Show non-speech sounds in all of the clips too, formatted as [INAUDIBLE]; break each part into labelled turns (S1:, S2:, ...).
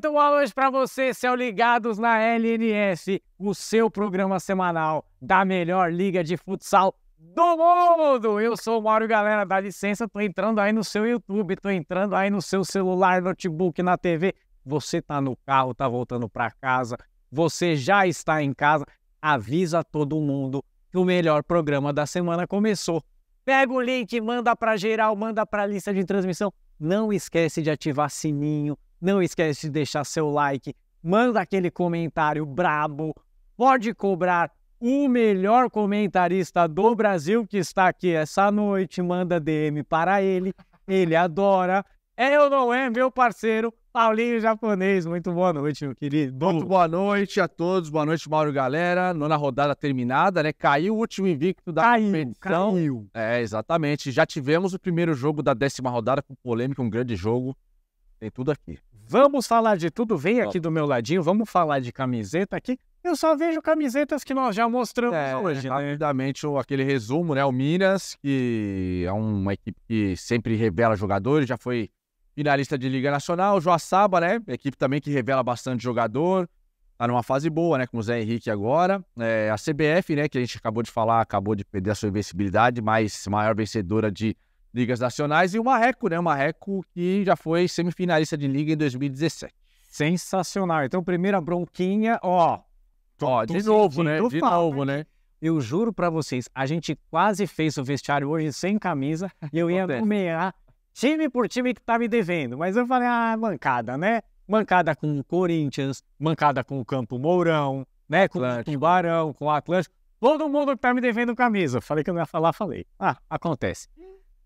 S1: muito boas para você, seu ligados na LNF, o seu programa semanal da melhor liga de futsal do mundo. Eu sou o Mauro, Galera, dá licença, tô entrando aí no seu YouTube, tô entrando aí no seu celular, notebook, na TV. Você tá no carro, tá voltando para casa, você já está em casa, avisa todo mundo que o melhor programa da semana começou. Pega o link, manda para geral, manda para lista de transmissão. Não esquece de ativar sininho, não esquece de deixar seu like, manda aquele comentário brabo. Pode cobrar o melhor comentarista do Brasil que está aqui essa noite. Manda DM para ele, ele adora. É ou não é, meu parceiro? Paulinho Japonês, muito boa noite, meu querido. Muito boa noite a todos, boa noite, Mauro Galera. Nona rodada terminada, né? Caiu o último invicto da caiu, competição. Caiu. É, exatamente. Já tivemos o primeiro jogo da décima rodada com polêmica, um grande jogo. Tem tudo aqui. Vamos falar de tudo. Vem aqui do meu ladinho, vamos falar de camiseta aqui. Eu só vejo camisetas que nós já mostramos é, hoje, né? Rapidamente, aquele resumo, né? O Minas, que é uma equipe que sempre revela jogadores, já foi finalista de Liga Nacional. O Joaçaba, né? Equipe também que revela bastante jogador. Tá numa fase boa, né? Com o Zé Henrique agora. É, a CBF, né? Que a gente acabou de falar, acabou de perder a sua invencibilidade, mas maior vencedora de ligas nacionais, e o Marreco, né? O Marreco que já foi semifinalista de liga em 2017. Sensacional. Então, primeira bronquinha, ó. Ó, de novo, né? De novo, né? Eu juro para vocês, a gente quase fez o vestiário hoje sem camisa e eu ia comer time por time que tá me devendo. Mas eu falei, ah, mancada, né? Mancada com o Corinthians, mancada com o Campo Mourão, né? Com o Tubarão, com o Atlântico. Todo mundo que tá me devendo camisa. Falei que eu não ia falar, falei. Ah, acontece.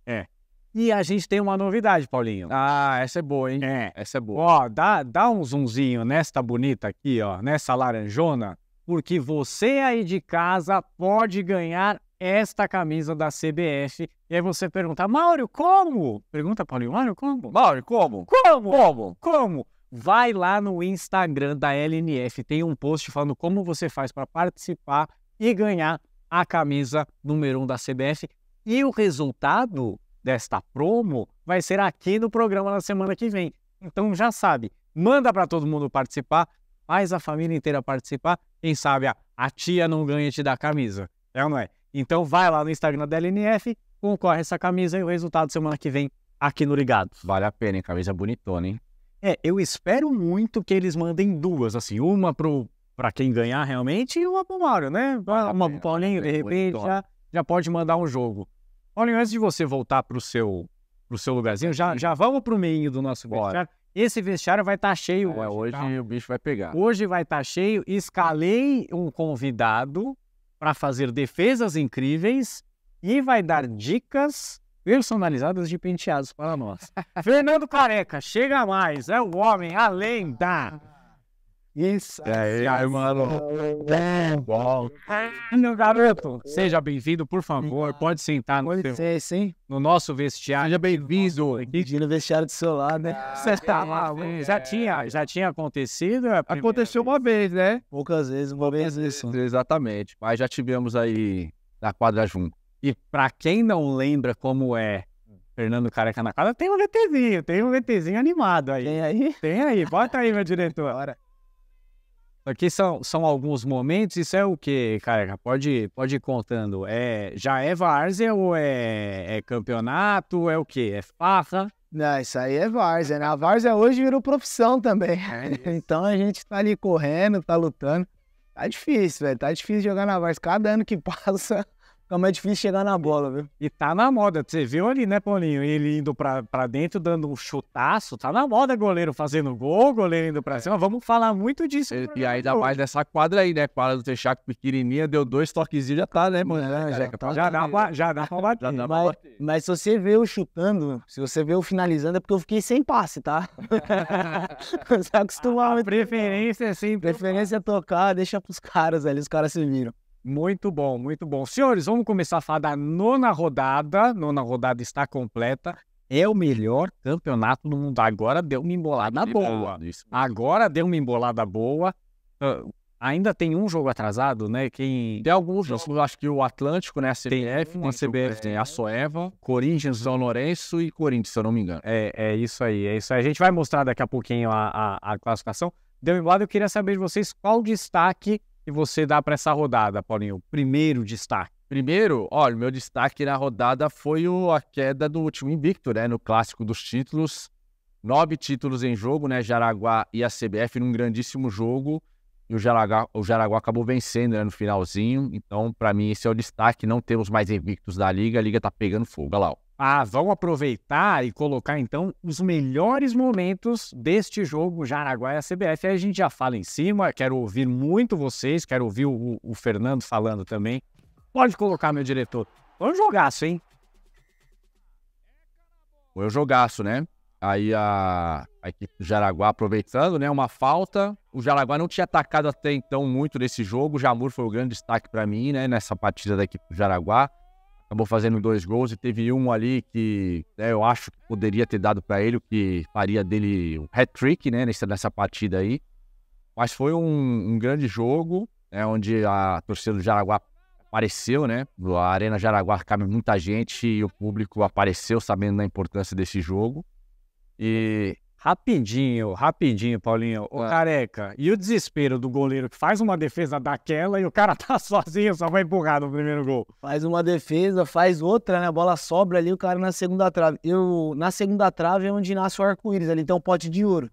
S1: É. E a gente tem uma novidade, Paulinho. Ah, essa é boa, hein? É. Essa é boa. Ó, dá, dá um zoomzinho nesta bonita aqui, ó, nessa laranjona, porque você aí de casa pode ganhar esta camisa da CBF. E aí você pergunta, Mauro, como? Pergunta, Paulinho, Mauro, como? Mauro, como? Como? Como? Como? Vai lá no Instagram da LNF, tem um post falando como você faz para participar e ganhar a camisa número 1 um da CBF. E o resultado desta promo vai ser aqui no programa na semana que vem. Então já sabe, manda para todo mundo participar, faz a família inteira participar. Quem sabe a, a tia não ganha te dar camisa, é ou não é? Então vai lá no Instagram da LNF, concorre essa camisa e o resultado semana que vem aqui no Ligado. Vale a pena, hein? Camisa bonitona, hein? É, eu espero muito que eles mandem duas, assim, uma pro para quem ganhar realmente e uma pro Mário, né? Uma uma pro Paulinho, de repente, já já pode mandar um jogo. Olha, antes de você voltar para o seu, seu lugarzinho, já, já vamos para o meio do nosso Bora. vestiário. Esse vestiário vai estar tá cheio é, hoje. Tá? o bicho vai pegar. Hoje vai estar tá cheio. Escalei um convidado para fazer defesas incríveis e vai dar dicas personalizadas de penteados para nós. [LAUGHS] Fernando Careca, chega mais, é o homem, a lenda. Isso.
S2: E aí, aí mano? É. Bom.
S1: Meu garoto. Seja bem-vindo, por favor. Pode sentar no Pode seu... sim. No nosso vestiário. Seja bem-vindo. Pedindo vestiário do seu lado, né? Ah, Você tá lá. É. Já tinha, já tinha acontecido? É Aconteceu uma vez, né? Poucas vezes, uma Poucas vez isso. Exatamente. Mas já tivemos aí na quadra junto. E pra quem não lembra como é Fernando Careca na casa, tem um VTzinho, tem um VTzinho animado aí. Tem aí? Tem aí. Bota aí, meu diretor. Aqui são, são alguns momentos, isso é o que, careca? Pode, pode ir contando. É, já é várzea ou é, é campeonato? É o que? É
S2: farra? Não, isso aí é várzea, né? A várzea hoje virou profissão também. É [LAUGHS] então a gente tá ali correndo, tá lutando. Tá difícil, velho. Tá difícil jogar na várzea. Cada ano que [LAUGHS] passa, é mais difícil chegar na bola, viu? E tá na moda. Você viu ali, né, Paulinho?
S1: Ele indo pra, pra dentro, dando um chutaço. Tá na moda goleiro fazendo gol, goleiro indo pra é. cima. Vamos falar muito disso. E, e ainda mais nessa quadra aí, né? Quadra do Texaco pequenininha, deu dois
S2: toquezinhos, já tá, né, mano? É, já, tá, tá, já, dá pra, já dá pra [LAUGHS] bater. Já dá pra bater. Mas, se você vê eu chutando, se você vê eu finalizando, é porque eu fiquei sem passe, tá? você [LAUGHS] acostumado. A preferência é sempre. Preferência é tocar, deixa pros caras, ali. Os caras se viram. Muito
S1: bom, muito bom. Senhores, vamos começar a falar da nona rodada. Nona rodada está completa. É o melhor campeonato do mundo. Agora deu uma embolada boa. Agora deu uma embolada boa. Uh, ainda tem um jogo atrasado, né? Quem... Tem alguns jogos. Eu acho que o Atlântico, né? A CBF, tem, F, CBF, tem a Soeva, Corinthians, São Lourenço e Corinthians, se eu não me engano. É, é isso aí, é isso aí. A gente vai mostrar daqui a pouquinho a, a, a classificação. Deu embolada, eu queria saber de vocês qual destaque que você dá para essa rodada, Paulinho? Primeiro destaque. Primeiro, olha, meu destaque na rodada foi o, a queda do último invicto, né? No clássico dos títulos. Nove títulos em jogo, né? Jaraguá e a CBF num grandíssimo jogo. E o Jaraguá, o Jaraguá acabou vencendo né, no finalzinho. Então, para mim, esse é o destaque. Não temos mais invictos da Liga. A Liga tá pegando fogo. Olha lá. Ó. Ah, aproveitar e colocar então os melhores momentos deste jogo Jaraguá e a CBF. Aí a gente já fala em cima, quero ouvir muito vocês, quero ouvir o, o Fernando falando também. Pode colocar, meu diretor. Foi um jogaço, hein? Foi um jogaço, né? Aí a, a equipe do Jaraguá aproveitando, né? Uma falta. O Jaraguá não tinha atacado até então muito nesse jogo. O Jamur foi o grande destaque para mim, né? Nessa partida da equipe do Jaraguá acabou fazendo dois gols e teve um ali que né, eu acho que poderia ter dado para ele, o que faria dele um hat-trick né, nessa, nessa partida aí. Mas foi um, um grande jogo, né, onde a torcida do Jaraguá apareceu, né? A Arena Jaraguá cabe muita gente e o público apareceu sabendo da importância desse jogo. E Rapidinho, rapidinho, Paulinho. o
S2: ah. careca, e o desespero do goleiro que faz uma defesa daquela e o cara [LAUGHS] tá sozinho, só vai empurrar no primeiro gol. Faz uma defesa, faz outra, né? A bola sobra ali, o cara na segunda trave. Eu, na segunda trave é onde nasce o arco-íris, ali tem então é um pote de ouro.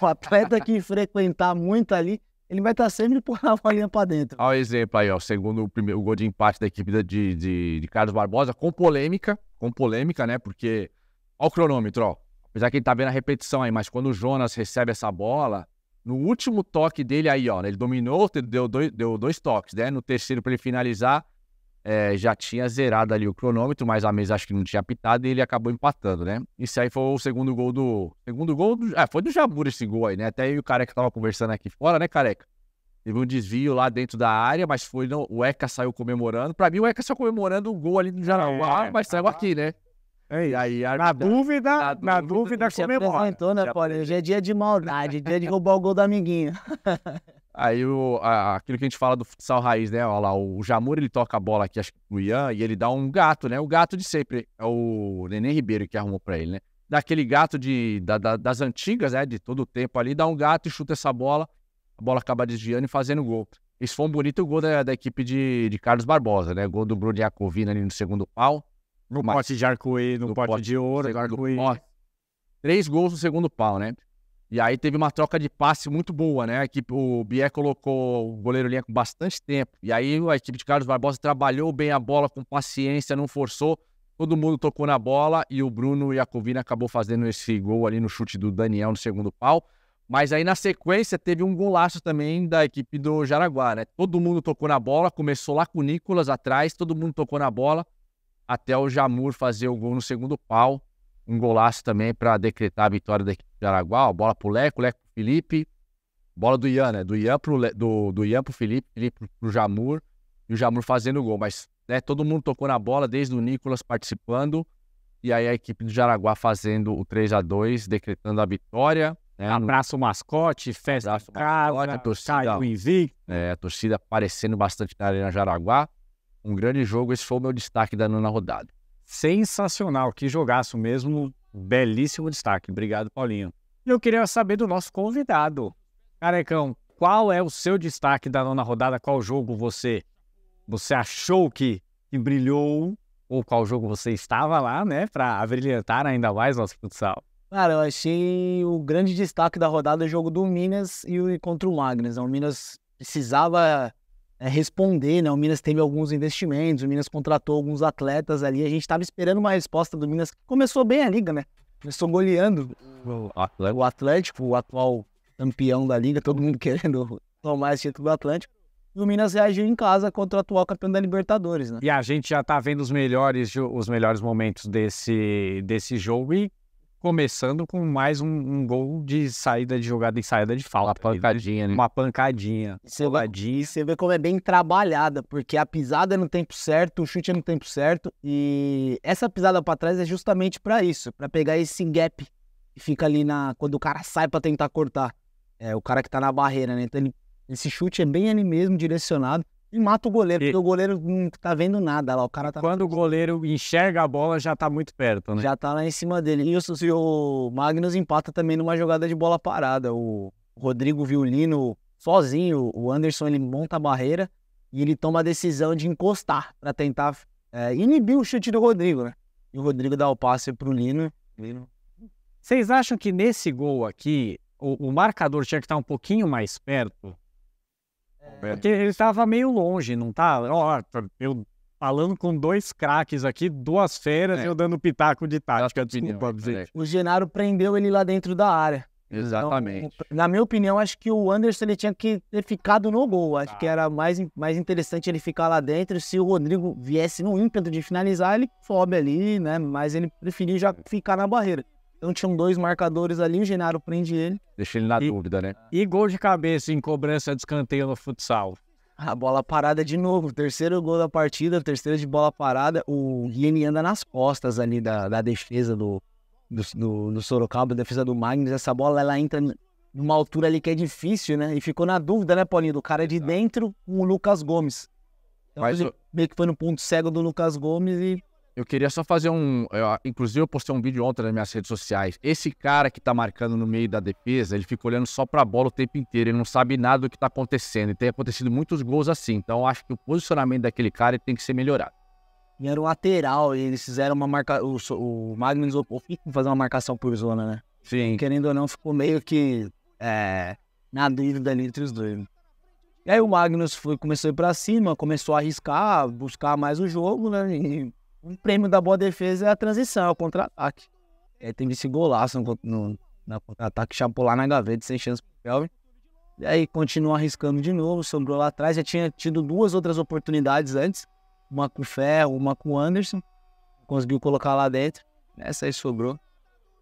S2: O é atleta que [LAUGHS] frequentar muito ali, ele vai estar tá sempre empurrando a bolinha pra dentro.
S1: Olha o exemplo aí, ó. Segundo o primeiro gol de empate da equipe de, de, de Carlos Barbosa, com polêmica, com polêmica, né? Porque. Olha o cronômetro, ó. Apesar que ele tá vendo a repetição aí, mas quando o Jonas recebe essa bola, no último toque dele aí, ó, né, ele dominou, deu dois, deu dois toques, né? No terceiro para ele finalizar, é, já tinha zerado ali o cronômetro, mas a mesa acho que não tinha pitado e ele acabou empatando, né? Isso aí foi o segundo gol do. Segundo gol do. Ah, foi do Jabur esse gol aí, né? Até aí o careca tava conversando aqui fora, né, careca? Teve um desvio lá dentro da área, mas foi. Não, o Eka saiu comemorando. Pra mim, o Eka saiu comemorando o gol ali no Jaraguá, é, mas saiu aqui, né? É aí, a, na,
S2: dúvida, na, na dúvida, dúvida comemora. Apresentou, né, Paulo? Hoje é dia de maldade, dia de roubar o gol do amiguinho. [LAUGHS]
S1: aí o, a, aquilo que a gente fala do futsal raiz, né? Olha lá, o Jamur ele toca a bola aqui, acho que o Ian, e ele dá um gato, né? O gato de sempre. É o Nenê Ribeiro que arrumou pra ele, né? Daquele gato de, da, da, das antigas, né? De todo o tempo ali, dá um gato e chuta essa bola. A bola acaba desviando e fazendo gol. esse foi um bonito gol da, da equipe de, de Carlos Barbosa, né? Gol do Bruno Iacovina ali no segundo pau no Mas, pote de arco-íris, no, no pote, pote, de ouro, arco-íris. Três gols no segundo pau, né? E aí teve uma troca de passe muito boa, né? A equipe, o Bier colocou o goleiro linha com bastante tempo. E aí a equipe de Carlos Barbosa trabalhou bem a bola com paciência, não forçou. Todo mundo tocou na bola e o Bruno Iacovina acabou fazendo esse gol ali no chute do Daniel no segundo pau. Mas aí na sequência teve um golaço também da equipe do Jaraguá, né? Todo mundo tocou na bola, começou lá com o Nicolas atrás, todo mundo tocou na bola até o Jamur fazer o gol no segundo pau. Um golaço também para decretar a vitória da equipe de Araguá. Bola pro Leco, Leco pro Felipe. Bola do Ian, né? Do Ian pro, Le... do, do Ian Felipe, Felipe pro, o Jamur. E o Jamur fazendo o gol. Mas né, todo mundo tocou na bola, desde o Nicolas participando. E aí a equipe do Jaraguá fazendo o 3 a 2 decretando a vitória. Né? Abraço mascote, festa Abraço casa, mascote, a torcida, caiu É, a torcida aparecendo bastante na Arena Jaraguá. Um grande jogo, esse foi o meu destaque da nona rodada. Sensacional, que jogaço mesmo. Belíssimo destaque. Obrigado, Paulinho. E eu queria saber do nosso convidado. Carecão, qual é o seu destaque da nona rodada? Qual jogo você você achou que, que brilhou? Ou qual jogo você estava lá, né? Para abrilhantar ainda mais nosso futsal.
S2: Cara, eu achei o grande destaque da rodada o jogo do Minas e contra o Magnus. O Minas precisava é, responder, né? O Minas teve alguns investimentos, o Minas contratou alguns atletas ali. A gente estava esperando uma resposta do Minas. Começou bem a liga, né? Começou goleando o Atlético, o atual campeão da liga, todo mundo [LAUGHS] querendo tomar esse título do Atlético. E o Minas reagiu em casa contra o atual campeão da Libertadores, né?
S1: E a gente já está vendo os melhores, os melhores momentos desse, desse jogo e começando com mais um, um, gol de saída de jogada e saída de falta. Uma
S2: pancadinha, né? Uma pancadinha. Você vê, você vê como é bem trabalhada, porque a pisada é no tempo certo, o chute é no tempo certo, e essa pisada para trás é justamente para isso, para pegar esse gap que fica ali na quando o cara sai para tentar cortar. É, o cara que tá na barreira, né? Então ele, esse chute é bem ali mesmo direcionado. E mata o goleiro, e... porque o goleiro não tá vendo nada lá. O cara tá Quando o goleiro enxerga a bola, já tá muito perto, né? Já tá lá em cima dele. E o, o Magnus empata também numa jogada de bola parada. O Rodrigo Violino, sozinho, o Anderson, ele monta a barreira e ele toma a decisão de encostar para tentar é, inibir o chute do Rodrigo, né? E o Rodrigo dá o passe pro Lino. Lino. Vocês acham que nesse gol aqui, o, o marcador tinha que estar um
S1: pouquinho mais perto? É. Porque ele estava meio longe, não tá? Ó, tá, eu falando com dois craques aqui, duas feras, é. eu dando pitaco de tática.
S2: Desculpa, gente. O Genaro prendeu ele lá dentro da área. Exatamente. Então, na minha opinião, acho que o Anderson ele tinha que ter ficado no gol. Acho que tá. era mais, mais interessante ele ficar lá dentro. Se o Rodrigo viesse no ímpeto de finalizar, ele sobe ali, né? Mas ele preferiu já é. ficar na barreira. Então tinham dois marcadores ali, o Genaro prende ele.
S1: Deixa ele na e, dúvida, né? E gol de cabeça em cobrança de escanteio no futsal.
S2: A ah, bola parada de novo, terceiro gol da partida, terceiro de bola parada. O Guilherme anda nas costas ali da, da defesa do, do, do, do Sorocaba, defesa do Magnus. Essa bola ela entra numa altura ali que é difícil, né? E ficou na dúvida, né, Paulinho? Do cara de dentro com o Lucas Gomes. Então, Mas... meio que foi no ponto cego do Lucas Gomes e
S1: eu queria só fazer um. Eu, inclusive, eu postei um vídeo ontem nas minhas redes sociais. Esse cara que tá marcando no meio da defesa, ele fica olhando só pra bola o tempo inteiro. Ele não sabe nada do que tá acontecendo. E tem acontecido muitos gols assim. Então, acho que o posicionamento daquele cara tem que ser melhorado.
S2: E era um lateral. E eles fizeram uma marca. O, o Magnus optou fazer uma marcação por zona, né? Sim. querendo ou não, ficou meio que. É, na dúvida ali entre os dois. E aí o Magnus foi, começou a ir pra cima, começou a arriscar, buscar mais o jogo, né? E um prêmio da boa defesa é a transição, é o contra-ataque. É, teve esse golaço no, no, no contra-ataque, chapou lá na gaveta, sem chance pro Kelvin. E aí continua arriscando de novo, sobrou lá atrás. Já tinha tido duas outras oportunidades antes, uma com o Ferro, uma com o Anderson. Conseguiu colocar lá dentro. Essa aí sobrou.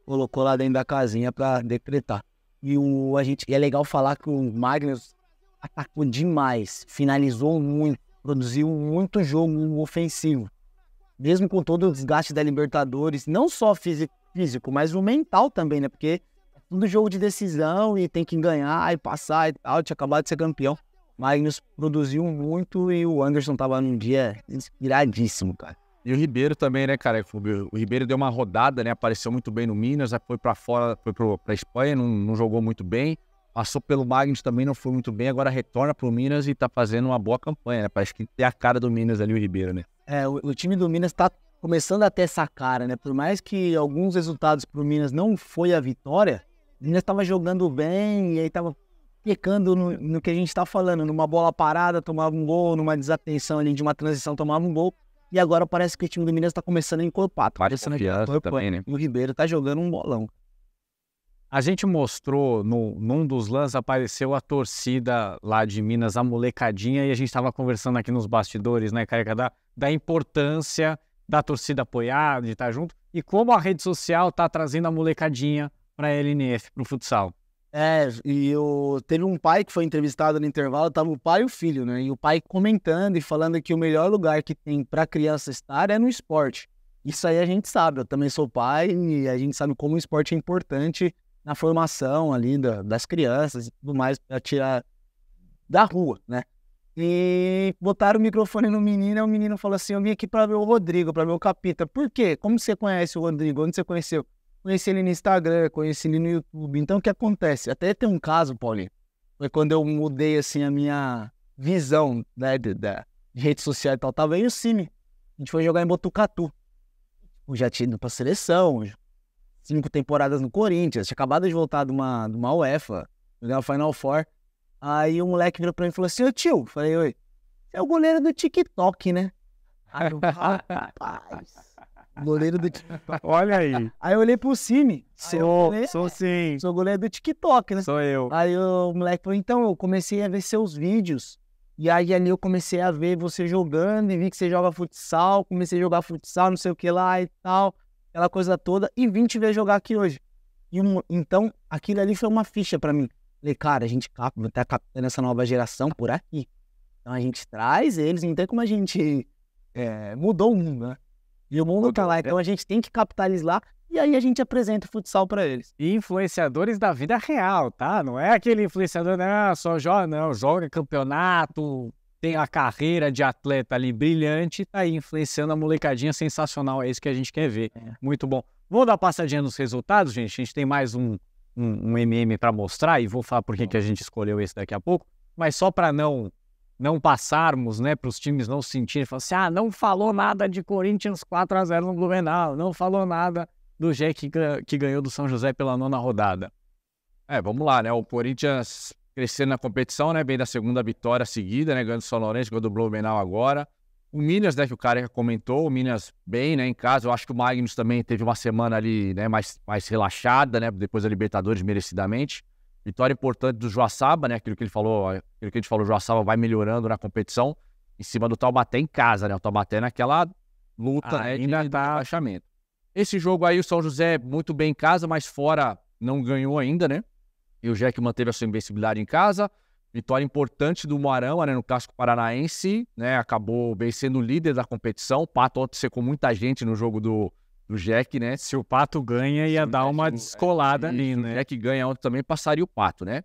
S2: Colocou lá dentro da casinha para decretar. E, o, a gente, e é legal falar que o Magnus atacou demais, finalizou muito, produziu muito jogo ofensivo mesmo com todo o desgaste da Libertadores, não só físico, mas o mental também, né? Porque é tudo jogo de decisão e tem que ganhar e passar e tal, tinha acabado de ser campeão. Magnus produziu muito e o Anderson tava num dia inspiradíssimo, cara.
S1: E o Ribeiro também, né, cara? O Ribeiro deu uma rodada, né? Apareceu muito bem no Minas, foi para fora, foi para Espanha, não, não, jogou muito bem. Passou pelo Magnus também, não foi muito bem. Agora retorna pro Minas e tá fazendo uma boa campanha, né? Parece que tem a cara do Minas ali, o Ribeiro, né?
S2: É, o, o, time do Minas está começando a ter essa cara, né? Por mais que alguns resultados para o Minas não foi a vitória, o Minas estava jogando bem e aí estava pecando no, no, que a gente está falando, numa bola parada tomava um gol, numa desatenção ali de uma transição tomava um gol. E agora parece que o time do Minas está começando a encorpar.
S1: Parece tá que confiança também, né?
S2: O Ribeiro está jogando um bolão.
S1: A gente mostrou, no, num dos lances apareceu a torcida lá de Minas, a molecadinha, e a gente estava conversando aqui nos bastidores, né, Carica, da, da importância da torcida apoiar, de estar tá junto, e como a rede social está trazendo a molecadinha para a LNF, para o futsal.
S2: É, e eu, teve um pai que foi entrevistado no intervalo, tava o pai e o filho, né? E o pai comentando e falando que o melhor lugar que tem para criança estar é no esporte. Isso aí a gente sabe, eu também sou pai e a gente sabe como o esporte é importante na formação ali da, das crianças e tudo mais, para tirar da rua, né? E botaram o microfone no menino e o menino falou assim: Eu vim aqui para ver o Rodrigo, para ver o Capita. Por quê? Como você conhece o Rodrigo? Onde você conheceu? Conheci ele no Instagram, conheci ele no YouTube. Então o que acontece? Até tem um caso, Paulinho, foi quando eu mudei assim a minha visão né, de, de, de rede social e tal. Tava aí o Cime. A gente foi jogar em Botucatu. Eu já tinha ido pra seleção, cinco temporadas no Corinthians, tinha acabado de voltar de uma, de uma UEFA, né, Final Four. Aí o moleque virou pra mim e falou assim: Ô tio, falei, oi, você é o goleiro do TikTok, né? Aí eu, rapaz, goleiro do TikTok. [LAUGHS] Olha aí. Aí eu olhei pro Cine. Sou, falei, sou né? sim. Sou goleiro do TikTok, né? Sou eu. Aí o moleque falou: então, eu comecei a ver seus vídeos. E aí ali eu comecei a ver você jogando e vi que você joga futsal, comecei a jogar futsal, não sei o que lá e tal aquela coisa toda, e vim te ver jogar aqui hoje. E um, então, aquilo ali foi uma ficha para mim. Falei, cara, a gente tá, tá captando essa nova geração por aqui. Então a gente traz eles, não tem como a gente. É, mudou o mundo, né? E o mundo tá lá, é. então a gente tem que capitalizar e aí a gente apresenta o futsal para eles. E influenciadores da vida real, tá? Não é aquele influenciador,
S1: não, só joga, não, joga campeonato, tem a carreira de atleta ali brilhante, tá aí influenciando a molecadinha sensacional. É isso que a gente quer ver. É. Muito bom. vou dar passadinha nos resultados, gente. A gente tem mais um, um, um MM para mostrar e vou falar por que, que a gente escolheu esse daqui a pouco. Mas só para não não passarmos, né, para os times não sentirem, falar assim, ah, não falou nada de Corinthians 4 a 0 no Blumenau, não falou nada do Jack que ganhou do São José pela nona rodada. É, vamos lá, né? O Corinthians crescendo na competição, né? Vem da segunda vitória seguida, né? Ganhando o São Lourenço, ganhando o Blumenau agora. O Minas, né, que o cara comentou, o Minas bem, né, em casa. Eu acho que o Magnus também teve uma semana ali, né, mais, mais relaxada, né, depois da Libertadores, merecidamente. Vitória importante do Joaçaba, né, aquilo que ele falou, aquilo que a gente falou, o Joaçaba vai melhorando na competição, em cima do Taubaté em casa, né, o Taubaté naquela luta, ah, né, ainda é de, tá... baixamento. Esse jogo aí, o São José é muito bem em casa, mas fora não ganhou ainda, né, e o Jack manteve a sua invencibilidade em casa. Vitória importante do Moarama né, no Clássico Paranaense, né, acabou vencendo o líder da competição. O Pato secou muita gente no jogo do, do Jack, né? Se o Pato ganha, ia Sim, dar é uma é, descolada é, ali, né? Se o Jack ganha ontem também, passaria o Pato, né?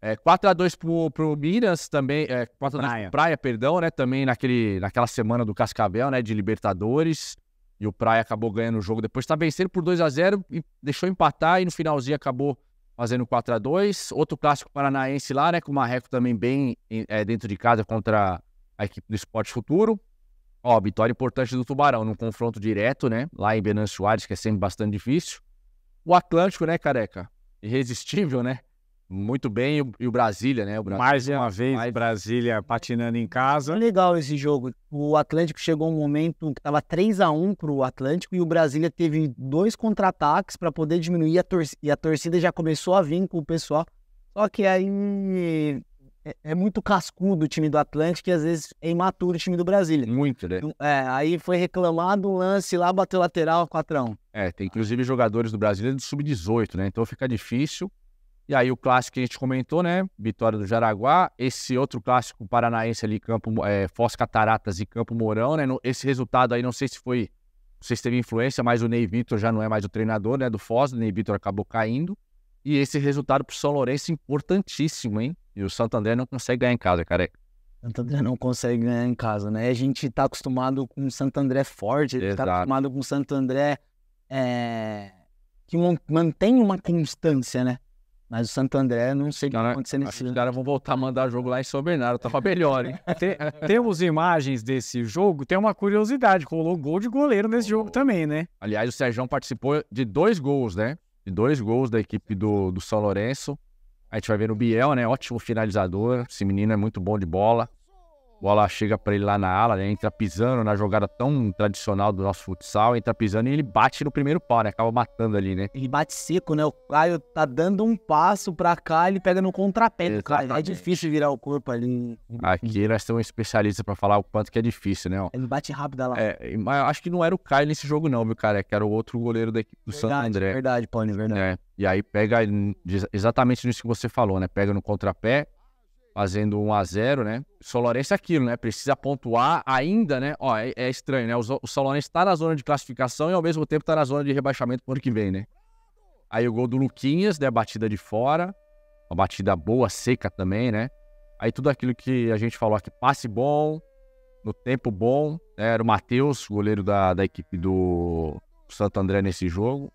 S1: É, 4x2 pro, pro Minas também, é, 4x2 Praia. Praia, perdão, né? Também naquele, naquela semana do Cascavel, né? De Libertadores. E o Praia acabou ganhando o jogo depois. Tá vencendo por 2 a 0 e deixou empatar e no finalzinho acabou fazendo 4 a 2 Outro clássico paranaense lá, né? Com o Marreco também bem é, dentro de casa contra a equipe do Esporte Futuro. Ó, vitória importante do Tubarão, num confronto direto, né? Lá em Benan Soares, que é sempre bastante difícil. O Atlântico, né, careca? Irresistível, né? muito bem e o Brasília,
S2: né? O Brasília, mais uma vez, mais... Brasília patinando em casa. Legal esse jogo. O Atlético chegou um momento que estava 3 a 1 para o Atlético e o Brasília teve dois contra-ataques para poder diminuir a torcida. E a torcida já começou a vir com o pessoal. Só que aí é, é muito cascudo o time do Atlético e às vezes é imaturo o time do Brasília. Muito, né? Então, é, aí foi reclamado um lance lá, bateu lateral, 4x1.
S1: É, tem inclusive jogadores do Brasília do sub-18, né? Então fica difícil. E aí o clássico que a gente comentou, né? Vitória do Jaraguá. Esse outro clássico paranaense ali, Campo, é, Foz Cataratas e Campo Mourão, né? Esse resultado aí, não sei se foi. Não sei se teve influência, mas o Ney Vitor já não é mais o treinador, né? Do Foz, o Ney Vitor acabou caindo. E esse resultado pro São Lourenço é importantíssimo, hein? E o Santander não consegue ganhar em casa, careca.
S2: Santander não consegue ganhar em casa, né? A gente tá acostumado com o Santo André forte, tá Exato. tá acostumado com o Santo André é... que mantém uma constância, né? Mas o Santo André, não sei o que vai acontecendo. nesse jogo. Os
S1: caras vão voltar a mandar jogo lá em São Bernardo, tava tá melhor, hein? Tem, temos imagens desse jogo, tem uma curiosidade, rolou gol de goleiro nesse oh. jogo também, né? Aliás, o Sérgio participou de dois gols, né? De dois gols da equipe do, do São Lourenço. A gente vai ver o Biel, né? Ótimo finalizador, esse menino é muito bom de bola bola chega para ele lá na ala, né? entra pisando na jogada tão tradicional do nosso futsal, entra pisando e ele bate no primeiro pau, né? Acaba matando ali, né?
S2: Ele bate seco, né? O Caio tá dando um passo para cá, ele pega no contrapé do Caio. É difícil virar o corpo ali.
S1: Aqui nós temos um especialista para falar o quanto que é difícil, né? Ele
S2: bate rápido lá.
S1: É, mas acho que não era o Caio nesse jogo não, viu, cara? É que era o outro goleiro da equipe do verdade, San André. Verdade, Paulinho, verdade. É, e aí pega exatamente nisso que você falou, né? Pega no contrapé, fazendo 1 a 0 né? O São Lourenço é aquilo, né? Precisa pontuar ainda, né? Ó, é, é estranho, né? O, o São Lourenço está na zona de classificação e ao mesmo tempo está na zona de rebaixamento pro ano que vem, né? Aí o gol do Luquinhas, né? Batida de fora. Uma batida boa, seca também, né? Aí tudo aquilo que a gente falou aqui, passe bom, no tempo bom. Né? Era o Matheus, goleiro da, da equipe do Santo André nesse jogo.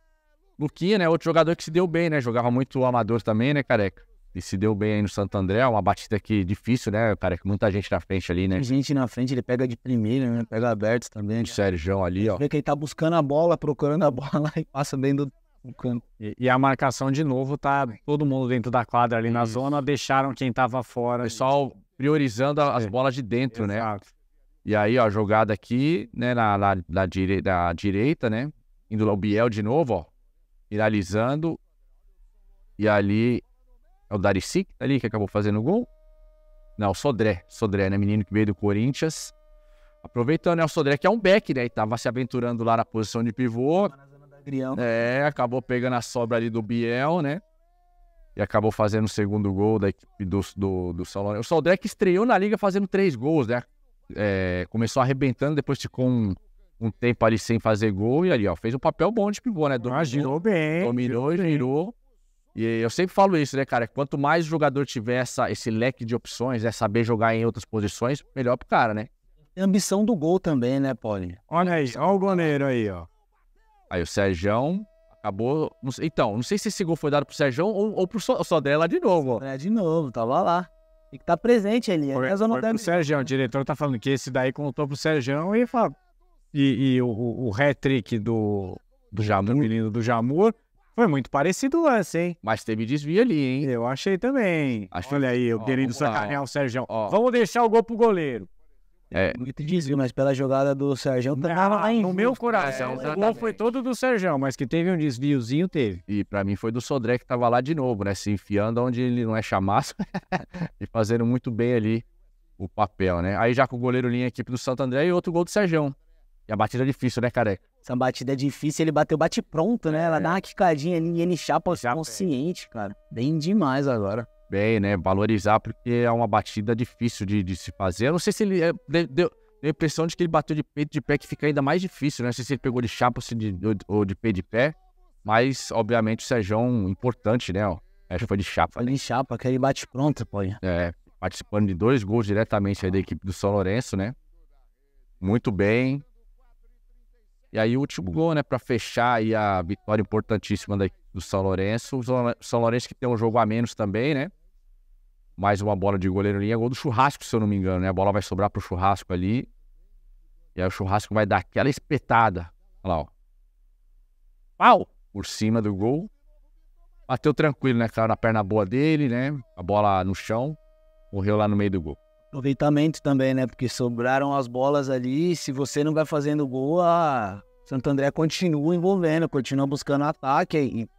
S1: Luquinha, né? Outro jogador que se deu bem, né? Jogava muito amador também, né, careca? e se deu bem aí no Santo André. É uma batida que difícil, né, cara? Que muita gente na frente ali, né?
S2: Gente na frente, ele pega de primeira, né?
S1: Pega aberto também. O né? Sérgio ali, ó.
S2: Vê que ele tá buscando a bola, procurando a [LAUGHS] bola e passa dentro do canto.
S1: E, e, a marcação de novo tá todo mundo dentro da quadra ali na Isso. zona, deixaram quem tava fora. Pessoal priorizando as é. bolas de dentro, né? Exato. né? E aí, ó, jogada aqui, né, na, na, na, dire, na direita, né? Indo lá o Biel de novo, ó. Finalizando. E ali é o Darici que tá ali, que acabou fazendo o gol. Não, é o Sodré. Sodré, né? Menino que veio do Corinthians. Aproveitando, né? O Sodré que é um back, né? E tava se aventurando lá na posição de pivô. É, acabou pegando a sobra ali do Biel, né? E acabou fazendo o segundo gol da equipe do, do, do Salone. O Sodré que estreou na liga fazendo três gols, né? É, começou arrebentando, depois ficou um, um tempo ali sem fazer gol. E ali, ó, fez um papel bom de pivô, né? Dominou, bem. Dominou, girou. E eu sempre falo isso, né, cara? Quanto mais o jogador tiver essa, esse leque de opções, é saber jogar em outras posições, melhor pro cara, né?
S2: Tem ambição do gol
S1: também, né, Paulinho? Olha aí, olha o goleiro aí, ó. Aí o Sérgio acabou. Não sei, então, não sei se esse gol foi dado pro Sérgio ou, ou pro Sodré lá de novo, ó. É, de novo, tava
S2: lá. Tem que estar tá presente ali. Foi, não foi deve...
S1: pro Sérgio, o diretor tá falando que esse daí contou pro Sérgio e fala. E, e o, o, o hat-trick do, do Jamur, do menino do Jamur, foi muito parecido o lance, hein? Mas teve desvio ali, hein? Eu achei também. Acho... Olha aí, eu ó, querendo sacanear o Sérgio. Ó. Vamos deixar o gol pro goleiro. É. Muito desvio, mas pela
S2: jogada do Sérgio tava lá em No meu coração, é, o
S1: gol foi todo do Sérgio, mas que teve um desviozinho, teve. E para mim foi do Sodré que tava lá de novo, né? Se enfiando onde ele não é chamado [LAUGHS] e fazendo muito bem ali o papel, né? Aí já com o goleiro linha, equipe do Santo André e outro gol do
S2: Sérgio. E a batida é difícil, né, careca? Essa batida é difícil, ele bateu bate pronto, né? Ela é. dá uma é. quicadinha ali e ele chapa Já consciente, cara. Bem demais agora. Bem, né? Valorizar
S1: porque é uma batida difícil de, de se fazer. Eu não sei se ele é, deu, deu, a impressão de que ele bateu de peito de pé, que fica ainda mais difícil, né? Não sei se ele pegou de chapa ou de, ou de pé de pé. Mas, obviamente, o Sérgio é um importante, né? Acho que foi de chapa. Foi né? de chapa, que ele bate pronto, pô. É, participando de dois gols diretamente aí da equipe do São Lourenço, né? Muito bem, e aí o último gol, né, para fechar aí a vitória importantíssima da, do São Lourenço. O São Lourenço que tem um jogo a menos também, né? Mais uma bola de goleiro linha, é gol do churrasco, se eu não me engano, né? A bola vai sobrar pro churrasco ali. E aí o churrasco vai dar aquela espetada. Olha lá, ó. Pau! Por cima do gol. Bateu tranquilo, né? Caiu na perna boa dele, né? A bola no chão. Morreu lá no meio do gol
S2: aproveitamento também, né? Porque sobraram as bolas ali. Se você não vai fazendo gol, a Santo André continua envolvendo, continua buscando ataque. E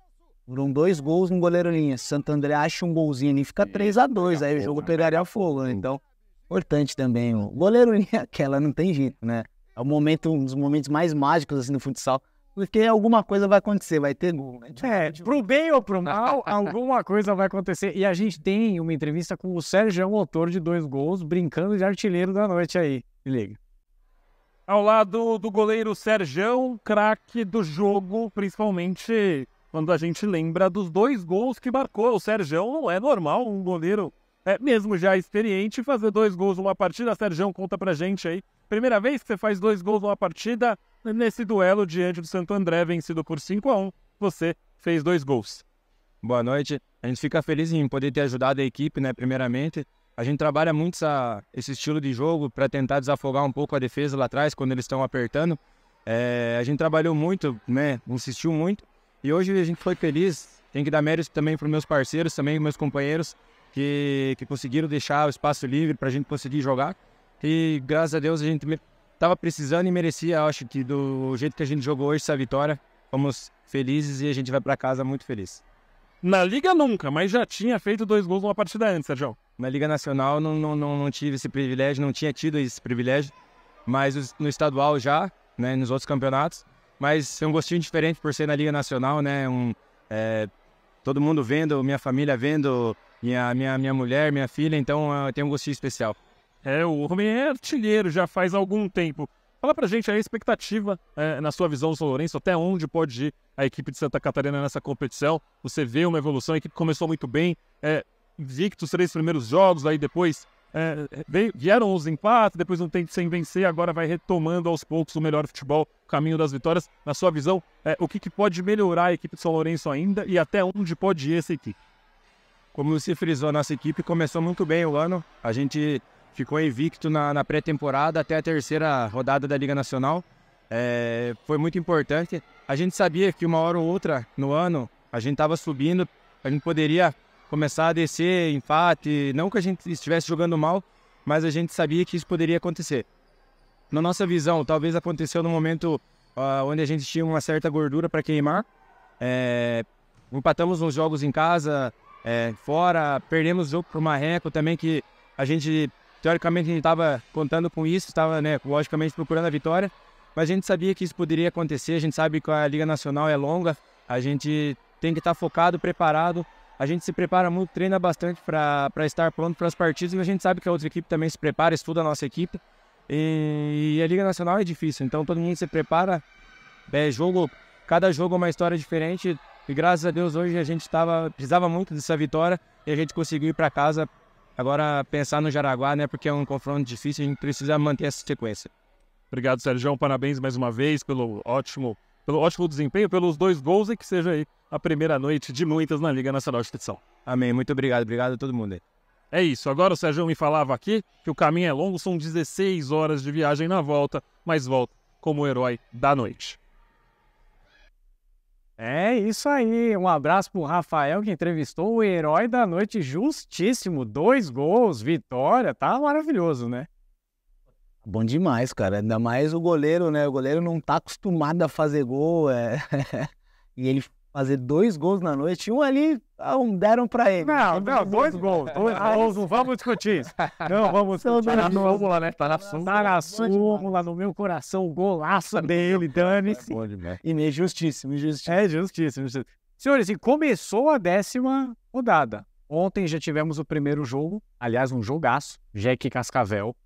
S2: foram dois gols no goleiro linha. Santo André acha um golzinho ali, fica 3 a 2 Aí o jogo né? pegaria fogo. Né? Então, importante também. O goleiro [LAUGHS] linha, aquela não tem jeito, né? É um momento, um dos momentos mais mágicos assim, no futsal porque alguma coisa vai acontecer, vai ter gol. Né?
S1: É, pro bem ou pro mal, [LAUGHS] alguma coisa vai acontecer. E a gente tem uma entrevista com o Sérgio, autor de dois gols, brincando de artilheiro da noite aí. Me liga.
S3: Ao lado do goleiro Sérgio, craque do jogo, principalmente quando a gente lembra dos dois gols que marcou. O Sérgio não é normal um goleiro é, mesmo já experiente, fazer dois gols numa partida. Sérgio, conta pra gente aí. Primeira vez que você faz dois gols numa partida, nesse duelo diante do Santo André, vencido por 5 a 1 você
S4: fez dois gols. Boa noite. A gente fica feliz em poder ter ajudado a equipe, né? Primeiramente, a gente trabalha muito essa, esse estilo de jogo para tentar desafogar um pouco a defesa lá atrás quando eles estão apertando. É, a gente trabalhou muito, né? Insistiu muito. E hoje a gente foi feliz. Tem que dar mérito também para meus parceiros, também meus companheiros, que, que conseguiram deixar o espaço livre para a gente conseguir jogar. E graças a Deus a gente estava precisando e merecia, acho que do jeito que a gente jogou hoje essa vitória. Fomos felizes e a gente vai para casa muito feliz. Na Liga nunca, mas já tinha feito dois gols numa partida antes, Sérgio. Na Liga Nacional não, não, não, não tive esse privilégio, não tinha tido esse privilégio, mas no estadual já, né, nos outros campeonatos. Mas é um gostinho diferente por ser na Liga Nacional, né? Um, é, todo mundo vendo, minha família vendo, minha, minha, minha mulher, minha filha, então ah, eu tenho um gostinho especial. É, o homem é artilheiro já faz algum tempo.
S3: Fala pra gente a expectativa, é, na sua visão, São Lourenço, até onde pode ir a equipe de Santa Catarina nessa competição? Você vê uma evolução, a equipe começou muito bem, é, invicto os três primeiros jogos, aí depois é, veio, vieram os empates, depois um tempo sem vencer, agora vai retomando aos poucos o melhor futebol, o caminho das vitórias. Na sua visão, é, o que, que pode melhorar a equipe de São
S4: Lourenço ainda e até onde pode ir essa equipe? Como você frisou, nossa equipe começou muito bem o ano. A gente ficou invicto na, na pré-temporada até a terceira rodada da Liga Nacional. É, foi muito importante. A gente sabia que uma hora ou outra no ano a gente estava subindo, a gente poderia começar a descer, empate, não que a gente estivesse jogando mal, mas a gente sabia que isso poderia acontecer. Na nossa visão, talvez aconteceu no momento uh, onde a gente tinha uma certa gordura para queimar. É, empatamos uns jogos em casa, é, fora. Perdemos o jogo para o Marreco também, que a gente, teoricamente, a gente estava contando com isso, estava, né, logicamente, procurando a vitória. Mas a gente sabia que isso poderia acontecer, a gente sabe que a Liga Nacional é longa, a gente tem que estar tá focado, preparado. A gente se prepara muito, treina bastante para estar pronto para as partidas, e a gente sabe que a outra equipe também se prepara, estuda a nossa equipe. E, e a Liga Nacional é difícil, então todo mundo se prepara. É jogo, cada jogo é uma história diferente, e graças a Deus hoje a gente tava, precisava muito dessa vitória e a gente conseguiu ir para casa. Agora pensar no Jaraguá, né? Porque é um confronto difícil, a gente precisa manter essa sequência. Obrigado,
S3: Sérgio. Parabéns mais uma vez pelo ótimo, pelo ótimo desempenho, pelos dois gols e que seja aí a primeira noite de muitas na Liga Nacional de Futsal. Amém. Muito obrigado. Obrigado a todo mundo aí. É isso. Agora o Sérgio me falava aqui que o caminho é longo, são 16 horas de viagem na volta,
S1: mas volta como herói da noite. É isso aí. Um abraço pro Rafael que entrevistou o herói da noite justíssimo. Dois gols, vitória,
S2: tá maravilhoso, né? Bom demais, cara. Ainda mais o goleiro, né? O goleiro não tá acostumado a fazer gol. É... [LAUGHS] e ele fazer dois gols na noite. Um ali ah, um deram para ele. Não, não, dois gols. Dois gols, não vamos discutir isso. Não [LAUGHS] vamos discutir. Tá, né? tá na súmula, né? Tá na súmula. Tá na súmula, no meu
S1: coração, golaço dele, dane-se. É e justíssimo, justíssimo. É justíssimo, justíssimo. Senhores, e começou a décima rodada. Ontem já tivemos o primeiro jogo, aliás, um jogaço, Jack Cascavel.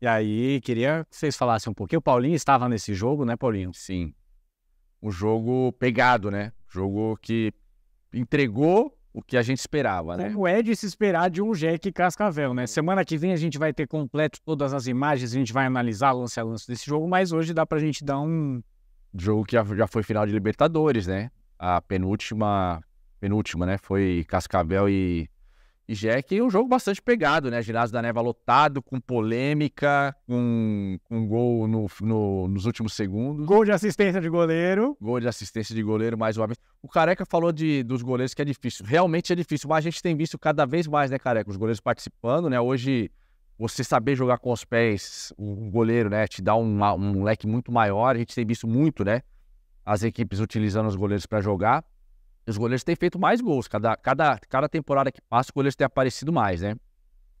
S1: E aí, queria que vocês falassem um pouquinho. O Paulinho estava nesse jogo, né, Paulinho? Sim. O jogo pegado, né? Jogo que entregou o que a gente esperava, né? Como é de se esperar de um Jack Cascavel, né? Semana que vem a gente vai ter completo todas as imagens, a gente vai analisar lance a lance desse jogo, mas hoje dá pra gente dar um. Jogo que já foi final de Libertadores, né? A penúltima. Penúltima, né? Foi Cascavel e e Jack, é um jogo bastante pegado, né? Ginásio da Neva lotado, com polêmica, com, com gol no, no, nos últimos segundos. Gol de assistência de goleiro. Gol de assistência de goleiro, mais uma vez. O Careca falou de, dos goleiros que é difícil. Realmente é difícil, mas a gente tem visto cada vez mais, né, Careca? Os goleiros participando, né? Hoje, você saber jogar com os pés, o goleiro, né? Te dá um, um leque muito maior. A gente tem visto muito, né? As equipes utilizando os goleiros para jogar os goleiros têm feito mais gols. Cada, cada, cada temporada que passa, os goleiros têm aparecido mais, né?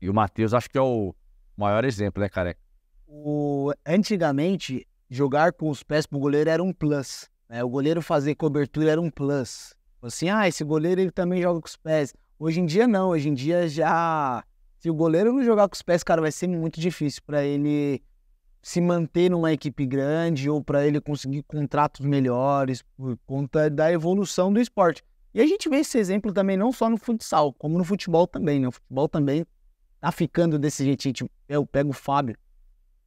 S1: E o Matheus acho que é o maior exemplo, né, careca?
S2: O... Antigamente, jogar com os pés pro goleiro era um plus. Né? O goleiro fazer cobertura era um plus. Assim, ah, esse goleiro ele também joga com os pés. Hoje em dia não, hoje em dia já. Se o goleiro não jogar com os pés, cara, vai ser muito difícil para ele se manter numa equipe grande ou para ele conseguir contratos melhores por conta da evolução do esporte. E a gente vê esse exemplo também não só no futsal, como no futebol também, né? O futebol também tá ficando desse jeito. Gente, tipo, eu pego o Fábio.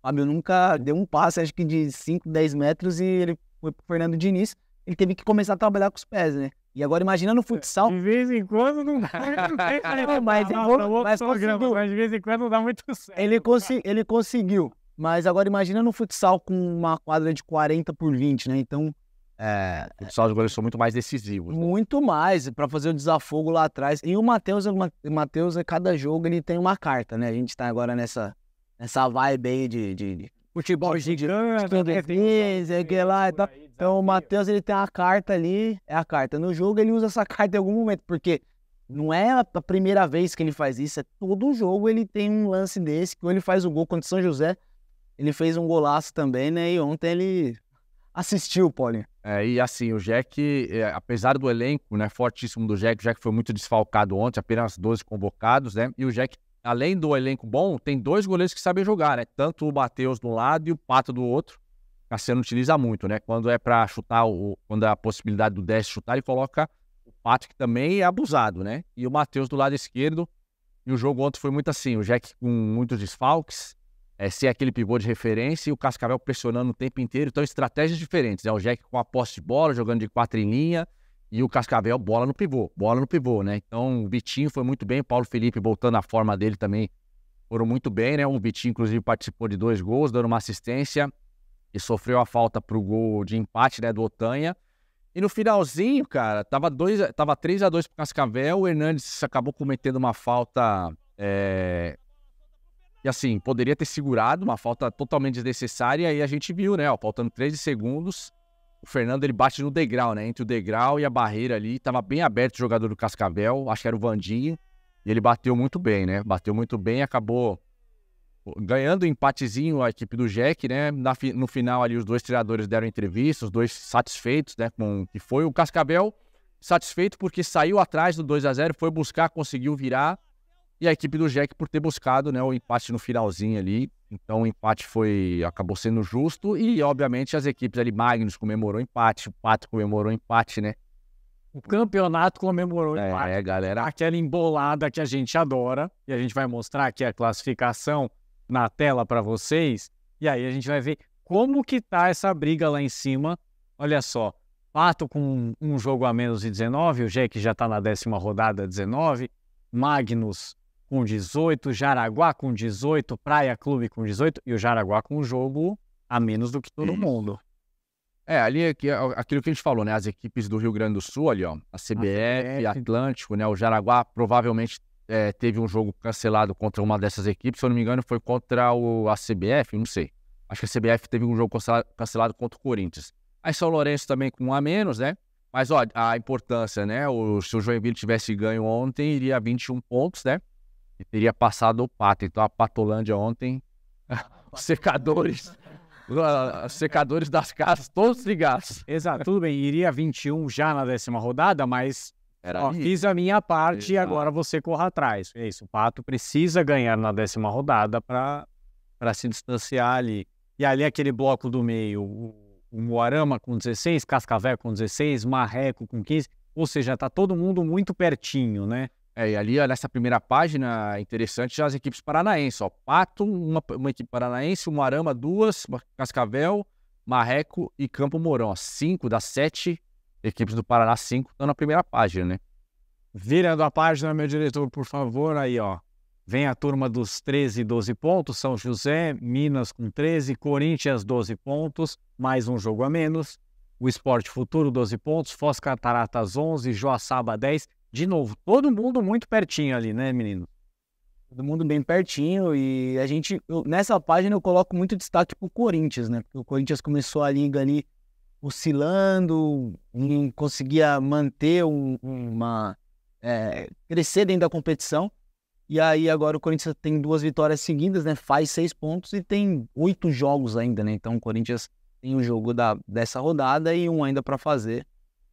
S2: O Fábio nunca deu um passe, acho que de 5, 10 metros e ele foi pro Fernando Diniz. Ele teve que começar a trabalhar com os pés, né? E agora imagina no futsal. De vez em quando não dá. [LAUGHS] mas, é mas, conseguiu. mas de vez em quando não dá muito certo. Ele, consi... ele conseguiu. Mas agora imagina no futsal com uma quadra de 40 por 20, né? Então. É, o futsal os goleiros são muito mais decisivos. Né? Muito mais, para fazer o desafogo lá atrás. E o Matheus, Matheus, cada jogo ele tem uma carta, né? A gente tá agora nessa, nessa vibe aí de, de, de futebol gigante, é, que lá e tal. Então o Matheus ele tem a carta ali, é a carta. No jogo ele usa essa [LAUGHS] carta em algum momento, porque não é a primeira vez que ele faz isso, é todo jogo ele tem um lance desse, que ou ele faz o gol contra o São José, ele fez um golaço também, né? E ontem ele assistiu, Paulinho.
S1: É, e assim, o Jack, é, apesar do elenco né, fortíssimo do Jack, o Jack foi muito desfalcado ontem, apenas 12 convocados, né? E o Jack, além do elenco bom, tem dois goleiros que sabem jogar, né? Tanto o Matheus de um lado e o Pato do outro. Cassiano utiliza muito, né? Quando é para chutar, o, quando é a possibilidade do 10 chutar, ele coloca o Pato, que também é abusado, né? E o Matheus do lado esquerdo. E o jogo ontem foi muito assim, o Jack com muitos desfalques, é, ser aquele pivô de referência e o Cascavel pressionando o tempo inteiro. Então, estratégias diferentes. É o Jack com a posse de bola, jogando de quatro em linha, e o Cascavel bola no pivô, bola no pivô, né? Então, o Vitinho foi muito bem, o Paulo Felipe voltando à forma dele também foram muito bem, né? O Vitinho, inclusive, participou de dois gols, dando uma assistência e sofreu a falta pro gol de empate, né, do Otanha. E no finalzinho, cara, tava, dois, tava 3 a 2 pro Cascavel, o Hernandes acabou cometendo uma falta é, e assim, poderia ter segurado uma falta totalmente desnecessária. E aí a gente viu, né? Ó, faltando 13 segundos, o Fernando ele bate no degrau, né? Entre o degrau e a barreira ali. Tava bem aberto o jogador do Cascavel, acho que era o Vandinho. E ele bateu muito bem, né? Bateu muito bem e acabou ganhando um empatezinho a equipe do Jack, né? Na, no final ali os dois treinadores deram entrevista, os dois satisfeitos, né? Com que foi o Cascavel satisfeito porque saiu atrás do 2 a 0, foi buscar, conseguiu virar e a equipe do Jack por ter buscado né, o empate no finalzinho ali. Então o empate foi acabou sendo justo e obviamente as equipes ali Magnus comemorou empate, o Pato comemorou empate, né? O campeonato comemorou é, empate. É, galera. Aquela embolada que a gente adora e a gente vai mostrar aqui a classificação na tela para vocês e aí a gente vai ver como que tá essa briga lá em cima. Olha só, Pato com um jogo a menos de 19, o Jack já está na décima rodada 19, Magnus com 18, Jaraguá com 18, Praia Clube com 18 e o Jaraguá com um jogo a menos do que
S5: todo Isso. mundo.
S1: É, ali aqui é é aquilo que a gente falou, né? As equipes do Rio Grande do Sul, ali, ó, a CBF, a Atlântico, né? O Jaraguá provavelmente é, teve um jogo cancelado contra uma dessas equipes, se eu não me engano, foi contra o, a CBF, não sei. Acho que a CBF teve um jogo cancelado, cancelado contra o Corinthians. Aí São Lourenço também com um a menos, né? Mas, ó, a importância, né? O, se o Joinville tivesse ganho ontem, iria a 21 pontos, né? e teria passado o pato. Então a Patolândia ontem, [LAUGHS] os secadores, os secadores das casas todos ligados. Exato, tudo bem, iria 21 já na décima rodada, mas ó, fiz a minha parte Exato. e agora você corra atrás. É isso, o Pato precisa ganhar na décima rodada para se distanciar ali. E ali é aquele bloco do meio, o, Moarama com 16, Cascavel com 16, Marreco com 15, ou seja, está todo mundo muito pertinho, né? É, e ali nessa primeira página, interessante já as equipes paranaenses. Ó. Pato, uma, uma equipe paranaense, o Arama, duas, Cascavel, Marreco e Campo Mourão. Ó. Cinco das sete equipes do Paraná, cinco estão na primeira página, né? Virando a página, meu diretor, por favor, aí, ó. Vem a turma dos 13 e 12 pontos, São José, Minas com 13, Corinthians 12 pontos, mais um jogo a menos. O Esporte Futuro 12 pontos, Foz Cataratas 11,
S2: Joaçaba 10 de novo, todo mundo muito pertinho ali, né, menino? Todo mundo bem pertinho e a gente, eu, nessa página eu coloco muito destaque pro Corinthians, né? Porque o Corinthians começou a liga ali oscilando, não conseguia manter um, uma. É, crescer dentro da competição. E aí agora o Corinthians tem duas vitórias seguidas, né? Faz seis pontos e tem oito jogos ainda, né? Então o Corinthians tem o um jogo da, dessa rodada e um ainda para fazer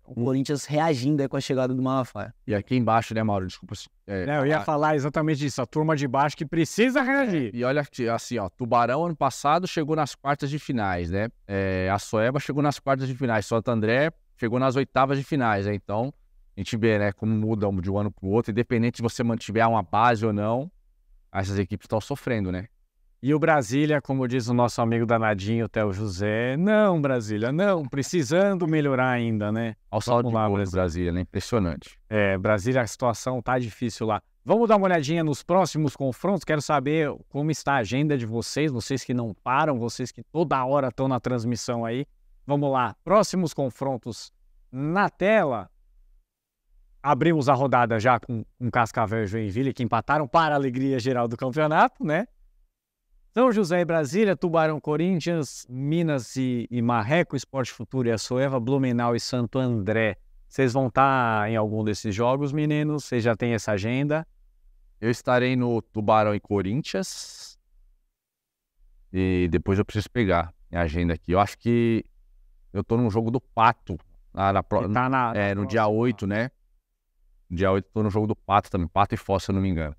S2: o hum. Corinthians reagindo aí com a chegada do Malafaia. E aqui embaixo, né, Mauro? Desculpa. Assim, é, Não, eu ia
S1: a... falar exatamente disso. A turma de baixo que precisa é, reagir. É, e olha assim, ó. Tubarão ano passado chegou nas quartas de finais, né? É, a Soeba chegou nas quartas de finais. Santo André chegou nas oitavas de finais, né? Então, a gente vê, né, como muda de um ano pro outro. Independente se você mantiver uma base ou não, essas equipes estão sofrendo, né? E o Brasília, como diz o nosso amigo danadinho, Theo José, não, Brasília, não, precisando melhorar ainda, né? Ao saldo de lá, Brasília. Brasília, né? Impressionante. É, Brasília, a situação tá difícil lá. Vamos dar uma olhadinha nos próximos confrontos. Quero saber como está a agenda de vocês, vocês que não param, vocês que toda hora estão na transmissão aí. Vamos lá, próximos confrontos na tela. Abrimos a rodada já com um Cascavel e Joinville que empataram para a alegria geral do campeonato, né? São José e Brasília, Tubarão Corinthians, Minas e, e Marreco, Esporte Futuro e Açoeva, Blumenau e Santo André. Vocês vão estar tá em algum desses jogos, meninos? Vocês já têm essa agenda? Eu estarei no Tubarão e Corinthians. E depois eu preciso pegar minha agenda aqui. Eu acho que eu tô num jogo do Pato. Na, na, tá na, é, no próxima. dia 8, né? No dia 8 tô no jogo do Pato também. Pato e Fossa, se eu não me engano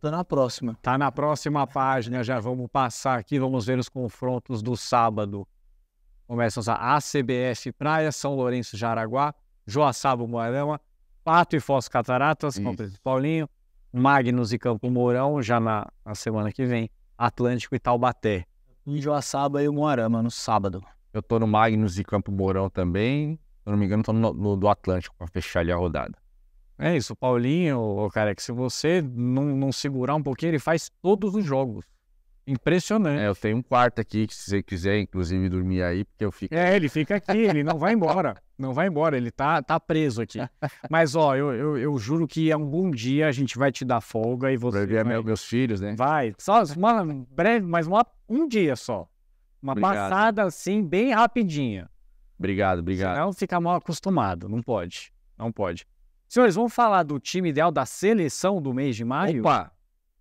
S2: tá na próxima.
S1: Tá na próxima página, já vamos passar aqui, vamos ver os confrontos do sábado. Começam a ACBF Praia, São Lourenço Jaraguá, Joaçaba Moarama, Pato e Foz Cataratas, São Pedro Paulinho, Magnus e Campo Mourão, já na, na semana que vem, Atlântico e Taubaté. Em Joaçaba e Moarama, no sábado. Eu tô no Magnus e Campo Mourão também, se não me engano, tô no, no do Atlântico para fechar ali a rodada. É isso, o Paulinho, cara, é que se você não, não segurar um pouquinho, ele faz todos os jogos. Impressionante. É, eu tenho um quarto aqui que se você quiser, inclusive, dormir aí, porque eu fico. É, ele fica aqui, ele não vai embora. Não vai embora, ele tá, tá preso aqui. Mas, ó, eu, eu, eu juro que algum dia a gente vai te dar folga e você. Pra ver meus filhos, né? Vai. Só uma breve, mas uma, um dia só. Uma obrigado. passada assim, bem rapidinha. Obrigado, obrigado. Senão fica mal acostumado, não pode. Não pode. Senhores, vamos falar do time ideal da seleção do mês de maio? Opa!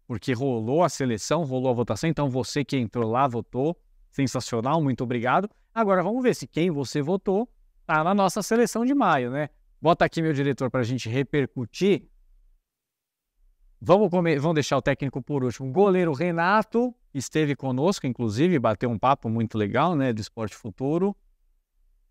S1: Porque rolou a seleção, rolou a votação, então você que entrou lá votou. Sensacional, muito obrigado. Agora vamos ver se quem você votou tá na nossa seleção de maio, né? Bota aqui, meu diretor, para a gente repercutir. Vamos, comer, vamos deixar o técnico por último. Goleiro Renato esteve conosco, inclusive, bateu um papo muito legal, né? Do Esporte Futuro.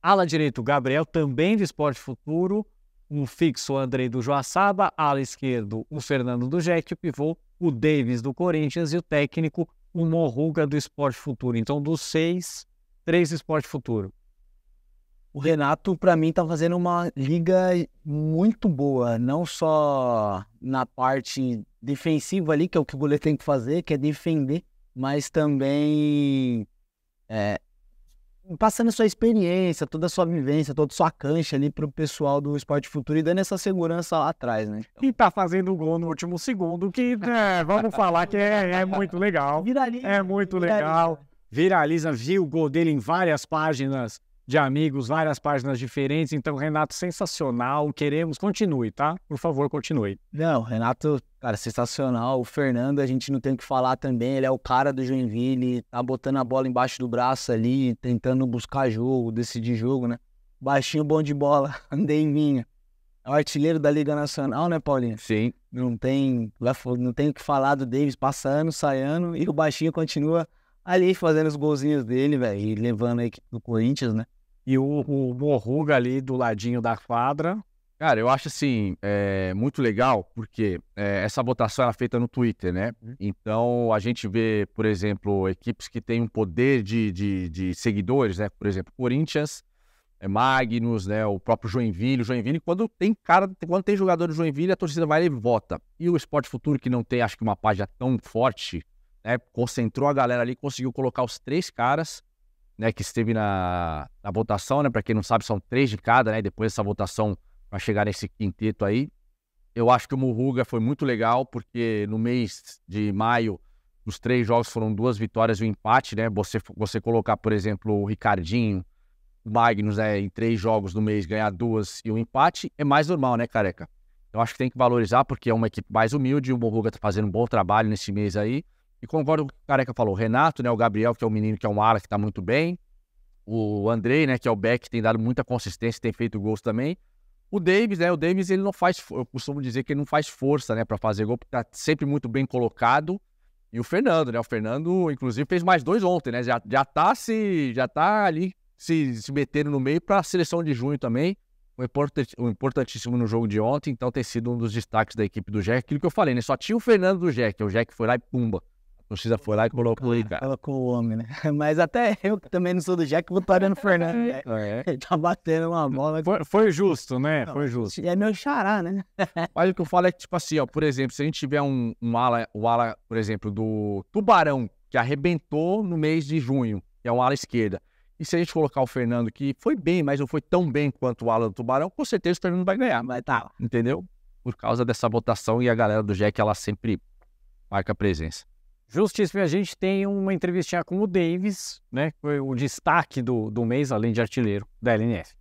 S1: Ala direito, Gabriel, também do Esporte Futuro um fixo Andrei do Joaçaba, ala esquerdo o Fernando do Jeque, o pivô o Davis do
S2: Corinthians e o técnico o Morruga do Esporte Futuro. Então, dos seis, três Esporte Futuro. O Renato, para mim, está fazendo uma liga muito boa, não só na parte defensiva ali, que é o que o goleiro tem que fazer, que é defender, mas também é, passando a sua experiência, toda a sua vivência, toda a sua cancha ali pro pessoal do Esporte Futuro e dando essa segurança lá atrás, né? Então e tá fazendo gol no último segundo, que é, vamos falar que é,
S1: é muito legal. Viraliza, é muito viraliza. legal. Viraliza, viu o gol dele em várias páginas de amigos, várias páginas diferentes. Então, Renato, sensacional. Queremos,
S2: continue, tá? Por favor, continue. Não, Renato Cara, sensacional. O Fernando, a gente não tem o que falar também. Ele é o cara do Joinville, tá botando a bola embaixo do braço ali, tentando buscar jogo, decidir jogo, né? Baixinho, bom de bola, [LAUGHS] andei em minha. É o artilheiro da Liga Nacional, né, Paulinho? Sim. Não tem, não tem o que falar do Davis, passa ano, sai ano, e o Baixinho continua ali fazendo os golzinhos dele, velho, e levando a equipe do Corinthians, né? E o, o Morruga ali do ladinho da quadra, Cara, eu acho
S1: assim, é, muito legal, porque é, essa votação era feita no Twitter, né? Uhum. Então a gente vê, por exemplo, equipes que têm um poder de, de, de seguidores, né? Por exemplo, Corinthians, é, Magnus, né? O próprio Joinville. Joinville, quando tem cara, quando tem jogador de Joinville, a torcida vai e vota. E o Esporte Futuro, que não tem, acho que uma página tão forte, né? Concentrou a galera ali, conseguiu colocar os três caras. Né, que esteve na, na votação, né? Para quem não sabe, são três de cada, né? Depois dessa votação para chegar nesse quinteto aí. Eu acho que o Murruga foi muito legal, porque no mês de maio, os três jogos foram duas vitórias e um empate, né? Você, você colocar, por exemplo, o Ricardinho, o Magnus, né, em três jogos no mês, ganhar duas e um empate, é mais normal, né, careca? Eu acho que tem que valorizar, porque é uma equipe mais humilde, o Murruga tá fazendo um bom trabalho nesse mês aí. E concordo com o Careca falou, o Renato, né, o Gabriel, que é um menino que é um ala que tá muito bem. O Andrei, né, que é o Beck, tem dado muita consistência, tem feito gols também. O Davis, né? O Davis ele não faz, eu costumo dizer que ele não faz força, né, para fazer gol, porque tá sempre muito bem colocado. E o Fernando, né? O Fernando, inclusive, fez mais dois ontem, né? Já, já tá se, já tá ali se, se metendo no meio para a seleção de junho também. O, importante, o importantíssimo no jogo de ontem, então tem sido um dos destaques da equipe do Jack. Aquilo que eu falei, né? Só tinha o Fernando do Jack, o Jack foi lá e pumba.
S2: Justiça foi lá e colocou ele, cara. Ah, colocou o homem, né? [LAUGHS] Mas até eu, que também não sou do Jack, vou Toriano Fernandes. Né? [LAUGHS] Ah, é. [LAUGHS] Ele tá batendo uma bola. Foi, foi justo, né? Não, foi justo. É meu xará, né?
S1: Mas o que eu falo é que, tipo assim, ó, por exemplo, se a gente tiver um, um ala, o ala, por exemplo, do Tubarão, que arrebentou no mês de junho, que é um ala esquerda. E se a gente colocar o Fernando, que foi bem, mas não foi tão bem quanto o ala do Tubarão, com certeza o Fernando vai ganhar. Vai estar tá Entendeu? Por causa dessa votação e a galera do Jack, ela sempre marca presença. Justíssimo, a gente tem uma entrevistinha com o Davis, né? Que foi o destaque do, do
S5: mês, além de artilheiro da LNF.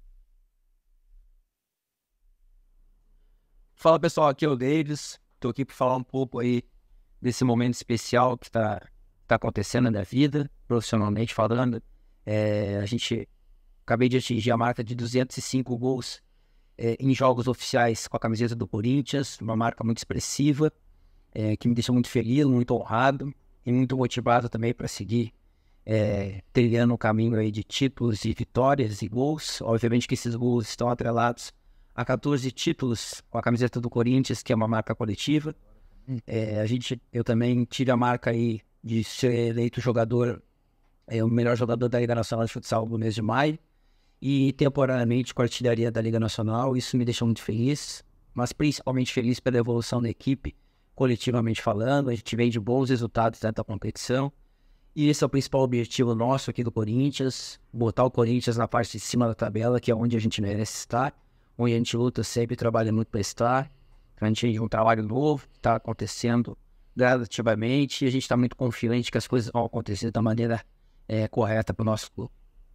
S5: Fala pessoal, aqui é o Davis. Estou aqui para falar um pouco aí desse momento especial que está tá acontecendo na minha vida, profissionalmente falando. É, a gente acabei de atingir a marca de 205 gols é, em jogos oficiais com a camiseta do Corinthians, uma marca muito expressiva é, que me deixou muito feliz, muito honrado e muito motivado também para seguir é, trilhando o caminho aí de títulos e vitórias e gols. Obviamente que esses gols estão atrelados a 14 títulos com a camiseta do Corinthians, que é uma marca coletiva. É, a gente, eu também tive a marca aí de ser eleito jogador, é, o melhor jogador da Liga Nacional de Futsal no mês de maio e temporariamente com a artilharia da Liga Nacional. Isso me deixou muito feliz, mas principalmente feliz pela evolução da equipe coletivamente falando. A gente vem de bons resultados dentro da competição. E esse é o principal objetivo nosso aqui do Corinthians, botar o Corinthians na parte de cima da tabela, que é onde a gente merece estar, onde a gente luta sempre, trabalha muito para estar. Então, a gente tem um trabalho novo que está acontecendo gradativamente e a gente está muito confiante que as coisas vão acontecer da maneira é, correta para o nosso clube.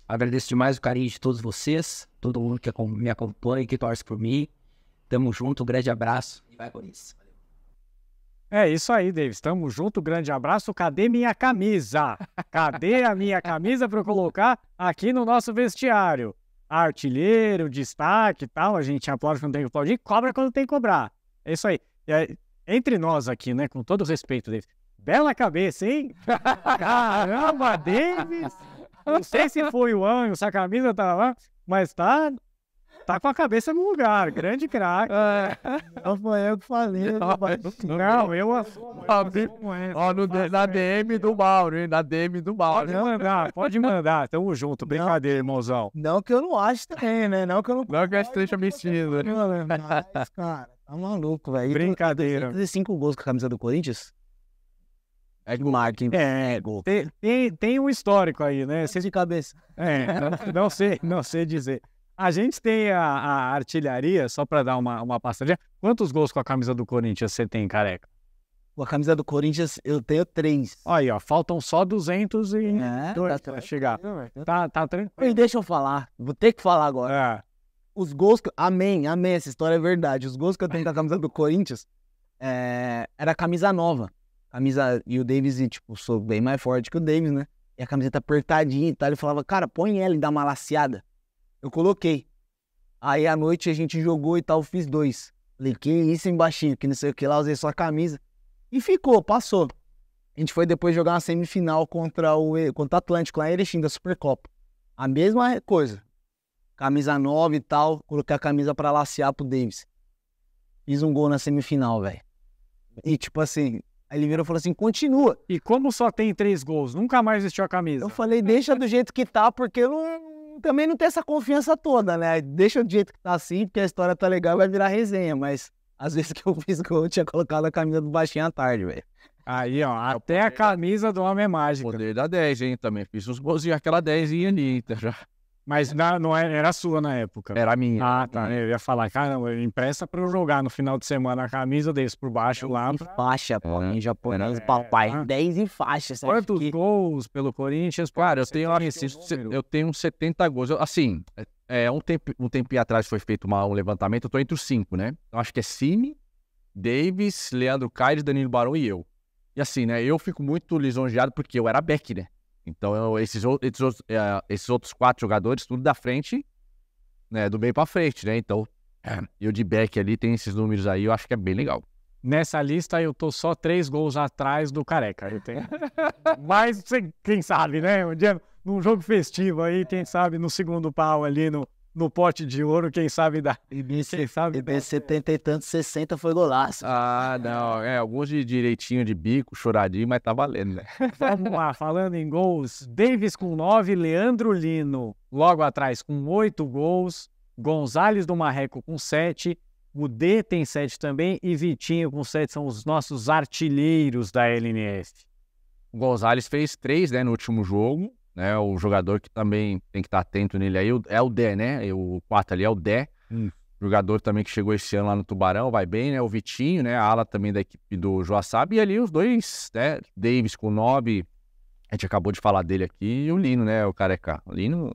S5: Agradeço demais o carinho de todos vocês, todo mundo que me acompanha, que torce por mim. Tamo junto, um grande abraço e vai por isso. É isso aí, Davis. Tamo junto, grande
S1: abraço. Cadê minha camisa? Cadê a minha camisa para colocar aqui no nosso vestiário? Artilheiro, destaque e tal. A gente aplaude quando tem que aplaudir, cobra quando tem que cobrar. É isso aí. entre nós aqui, né? Com todo respeito, Davis. Bela cabeça, hein? Caramba, Davis! Não sei se foi o ano, se a camisa tá lá, mas tá tá com a cabeça no lugar, grande craque. É.
S2: Não foi eu que falei. Não, né,
S1: não, [LAUGHS] não eu assumo. Ó, no, na DM do Mauro, hein? Na DM do Mauro. Pode mandar, pode mandar. Tamo junto, brincadeira,
S2: irmãozão. Não que eu não acho também, né? Não que eu não. Não que eu esteja mentindo. Né? Mas, cara, tá maluco, velho. Brincadeira. cinco gols com a camisa do Corinthians? É de marketing. É, gol. Tem, tem, tem um histórico aí, né? Seja tá de cabeça. É,
S1: não sei, não sei dizer. A gente tem a, a artilharia, só para dar uma, uma passadinha. Quantos gols com a camisa do Corinthians você tem, careca? Com a camisa do Corinthians, eu tenho
S2: três. Aí, ó, faltam só 200 e é, dois tá pra chegar.
S1: Tá, tá,
S2: tá tranquilo. E deixa eu falar, vou ter que falar agora. É. Os gols que... Amém, amém, essa história é verdade. Os gols que eu tenho com a camisa do Corinthians é... era camisa nova. Camisa... E o Davis, tipo, sou bem mais forte que o Davis, né? E a camiseta tá apertadinha e tal. Ele falava, cara, põe ela e dá uma laciada. Eu coloquei. Aí à noite a gente jogou e tal, fiz dois. Falei, que isso, embaixinho, que não sei o que lá, usei só a camisa. E ficou, passou. A gente foi depois jogar uma semifinal contra o contra o Atlântico, lá em Erechim, da Supercopa. A mesma coisa. Camisa nova e tal, coloquei a camisa para lacear pro Davis. Fiz um gol na semifinal, velho. E tipo assim, Aí ele virou e falou assim: continua. E como só tem três gols, nunca mais vestiu a camisa. Eu falei: deixa do jeito que tá, porque eu não, também não ter essa confiança toda, né? Deixa do jeito que tá assim, porque a história tá legal, vai virar resenha, mas às vezes [LAUGHS] que eu fiz gol, eu tinha colocado a camisa do baixinho à tarde, velho. Aí, ó, é até
S1: a camisa do Homem Mágico. Poder da 10, hein? Também fiz uns golzinhos, aquela 10 ali, tá já. Mas na, não é, era, era sua na época. Era minha. Ah, tá. É. Eu ia falar, caramba, impressa pra eu jogar no final de semana a camisa desse por baixo lá. Pra... Faixa, pô. É, em japonês, é, papai. 10 em faixa. Quantos que... gols pelo Corinthians? Cara, eu tenho, um eu tenho uns 70 gols. Eu, assim, é, é, um, tempo, um tempinho atrás foi feito uma, um levantamento, eu tô entre os cinco, né? Eu acho que é Cine, Davis, Leandro Caires, Danilo Barão e eu. E assim, né? Eu fico muito lisonjeado porque eu era back, né? Então, esses, outros, eh, esses outros quatro jogadores, tudo da frente, né, do meio para frente, né? Então, [CLEARS THROAT] eu de back ali tem esses números aí, eu acho que é bem legal. Nessa lista eu tô só três gols atrás do Careca. Eu tenho... [LAUGHS] Mas quem sabe, né? Um dia num jogo festivo aí, quem sabe no
S2: segundo pau ali no, no pote de ouro, quem sabe dá. E bem sabe e BC e tanto, 60 foi
S1: golaço. Ah, não. É, alguns de direitinho de bico, choradinho, mas tá valendo, né? [LAUGHS] Vamos lá, falando em gols, Davis com 9, Leandro Lino logo atrás com 8 gols, Gonzalez do Marreco com 7, o D tem 7 também e Vitinho com 7 são os nossos artilheiros da LNF. O Gonzalez fez 3 né, no último jogo, né? O jogador que também tem que estar atento nele aí é o Dé, né? O 4 ali é o Dé. Hum. Jogador também que chegou esse ano lá no Tubarão, vai bem, né? O Vitinho, né? A ala também da equipe do Joaçaba. E ali os dois, né? Davis com Nob. a gente acabou de falar dele aqui, e o Lino, né? O Careca. O Lino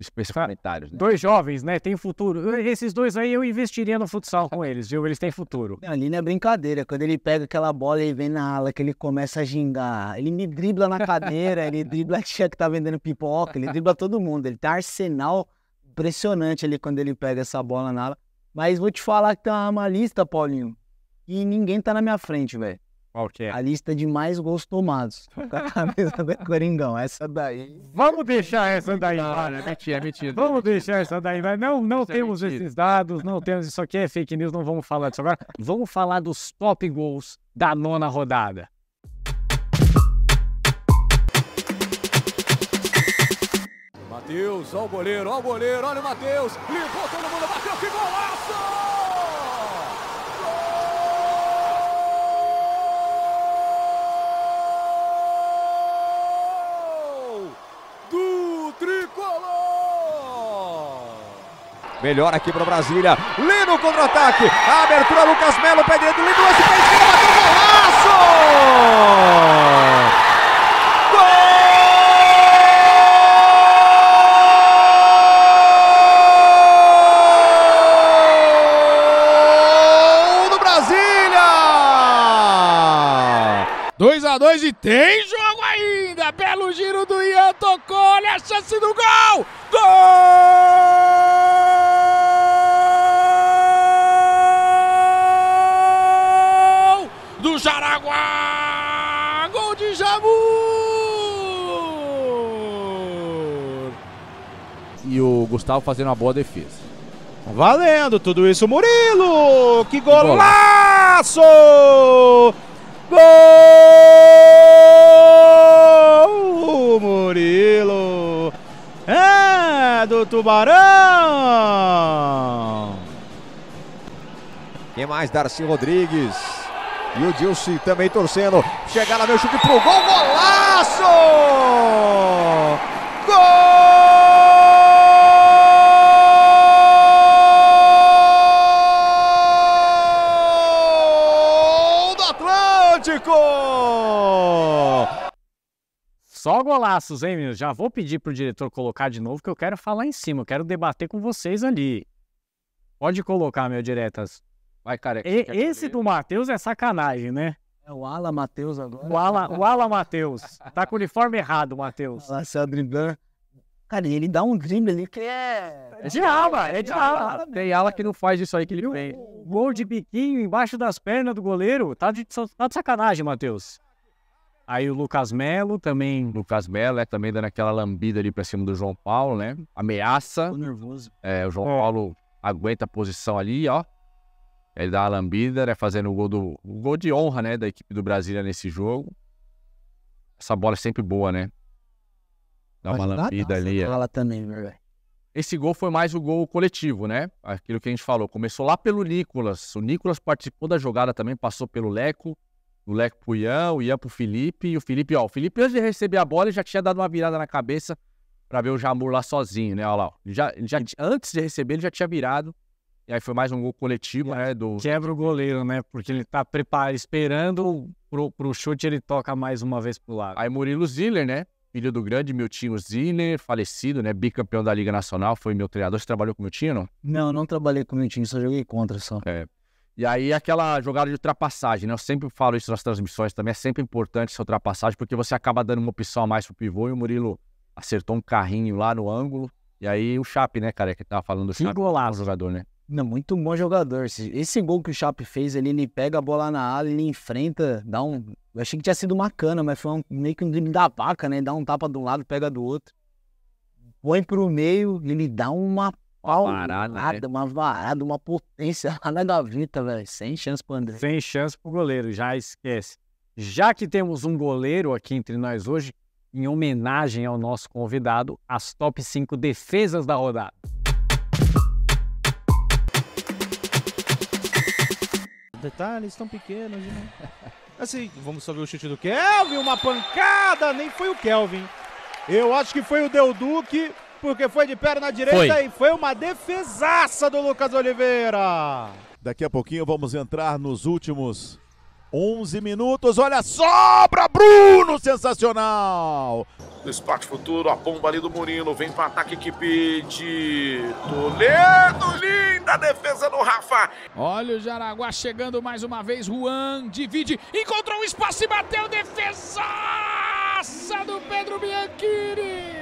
S1: esses comentários. Tá. Né? Dois jovens, né? Tem futuro. Esses dois aí eu investiria no futsal com eles,
S2: viu? Eles têm futuro. Ali não é brincadeira. Quando ele pega aquela bola e vem na ala, que ele começa a gingar. Ele me dribla na cadeira, ele dribla a tia que tá vendendo pipoca, ele dribla todo mundo. Ele tem arsenal impressionante ali quando ele pega essa bola na ala. Mas vou te falar que tem uma lista, Paulinho, e ninguém tá na minha frente, velho. Qual que é? A lista de mais gols tomados [LAUGHS] com a camisa do Coringão. Essa daí. Vamos deixar essa daí lá, né?
S1: Mentira, é mentira. Vamos deixar essa daí lá. Não, não é temos é esses dados, não temos. Isso aqui é fake news, não vamos falar disso agora. Vamos falar dos top gols da nona rodada. Matheus, olha o goleiro, olha o goleiro, olha o Matheus. Limpou todo mundo, bateu, que golaço!
S4: Melhor aqui para Brasília. Lino contra-ataque. Abertura, Lucas Melo, pé direito, Lino, lance pé esquerda, bateu golaço! Gol do Brasília! 2 a 2 e tem jogo ainda. Belo giro do Ian tocou, olha a chance do gol! Gol!
S1: Gustavo fazendo uma boa defesa. Valendo tudo isso, Murilo!
S4: Que golaço! Gol! Uh, Murilo! É do Tubarão!
S1: Quem mais? Darcy Rodrigues. E o Dilce também torcendo.
S2: Chegar lá, meu chute pro gol. Golaço! Gol!
S1: Só golaços, hein, meninos? Já vou pedir pro diretor colocar de novo que eu quero falar em cima, eu quero debater com vocês ali. Pode colocar, meu diretas.
S2: Vai, careca. E, esse do Matheus é sacanagem, né? É o Ala Matheus agora. O Ala, o Ala Matheus. Tá com o uniforme errado, Matheus. Ala Sadridan. Cara, ele dá um drible ali que é. É de alma, é de alma. Tem ala que não faz isso aí que ele vem. Gol
S1: de biquinho embaixo das pernas do goleiro. Tá de, tá de sacanagem, Matheus. Aí o Lucas Melo também. Lucas Melo é também dando aquela lambida ali pra cima do João Paulo, né? Ameaça. Tô nervoso. É, o João é. Paulo aguenta a posição ali, ó. Ele dá a lambida, né? Fazendo o gol do. O gol de honra, né? Da equipe do Brasília nesse jogo. Essa bola é sempre boa, né? Dá uma lambida ali. É.
S2: Fala também, velho.
S1: Esse gol foi mais o gol coletivo, né? Aquilo que a gente falou. Começou lá pelo Nicolas. O Nicolas participou da jogada também, passou pelo Leco. O Leco pro Ian, o Ian pro Felipe. E o Felipe, ó, o Felipe antes de receber a bola, já tinha dado uma virada na cabeça para ver o Jamur lá sozinho, né? Olha lá. já, já, antes de receber, ele já tinha virado. E aí foi mais um gol coletivo, né? Do... Quebra o goleiro, né? Porque ele tá preparado, esperando pro, pro chute, ele toca mais uma vez pro lado. Aí Murilo Ziller, né? filho do grande Miltinho Ziner, falecido, né? Bicampeão da Liga Nacional, foi meu treinador. Você trabalhou com o Miltinho, não?
S2: Não, não trabalhei com o Miltinho, só joguei contra só. É.
S1: E aí aquela jogada de ultrapassagem, né? Eu sempre falo isso nas transmissões também, é sempre importante essa ultrapassagem, porque você acaba dando uma opção a mais pro pivô e o Murilo acertou um carrinho lá no ângulo. E aí o Chape, né, cara, que tava falando do Chape. Que golaço. jogador, né?
S2: Não, muito bom jogador. Esse, esse gol que o Chape fez, ele, ele pega a bola na área, ele enfrenta, dá um. Eu achei que tinha sido uma cana, mas foi um, meio que um drible da vaca, né? Dá um tapa de um lado, pega do outro. Põe pro meio, ele dá uma né? paulada, varada, né? uma varada, uma potência [LAUGHS] lá na gaveta, velho. Sem chance pro André. Sem chance pro goleiro, já esquece. Já que temos um goleiro
S1: aqui entre nós hoje, em homenagem ao nosso convidado, as top 5 defesas
S4: da rodada. Detalhes tão pequenos. Né? [LAUGHS] Assim, vamos ver o chute do Kelvin. Uma pancada! Nem foi o Kelvin. Eu acho que foi o Del Duque, porque foi de perna direita foi. e foi uma defesaça do Lucas Oliveira.
S3: Daqui a pouquinho vamos entrar nos últimos 11 minutos, olha só para Bruno, sensacional!
S1: No espaço futuro, a bomba ali do Murilo, vem para ataque equipe de Toledo, linda defesa do Rafa! Olha o Jaraguá chegando mais uma vez, Juan divide, encontrou um espaço e bateu, defesaça
S4: do Pedro Bianchini!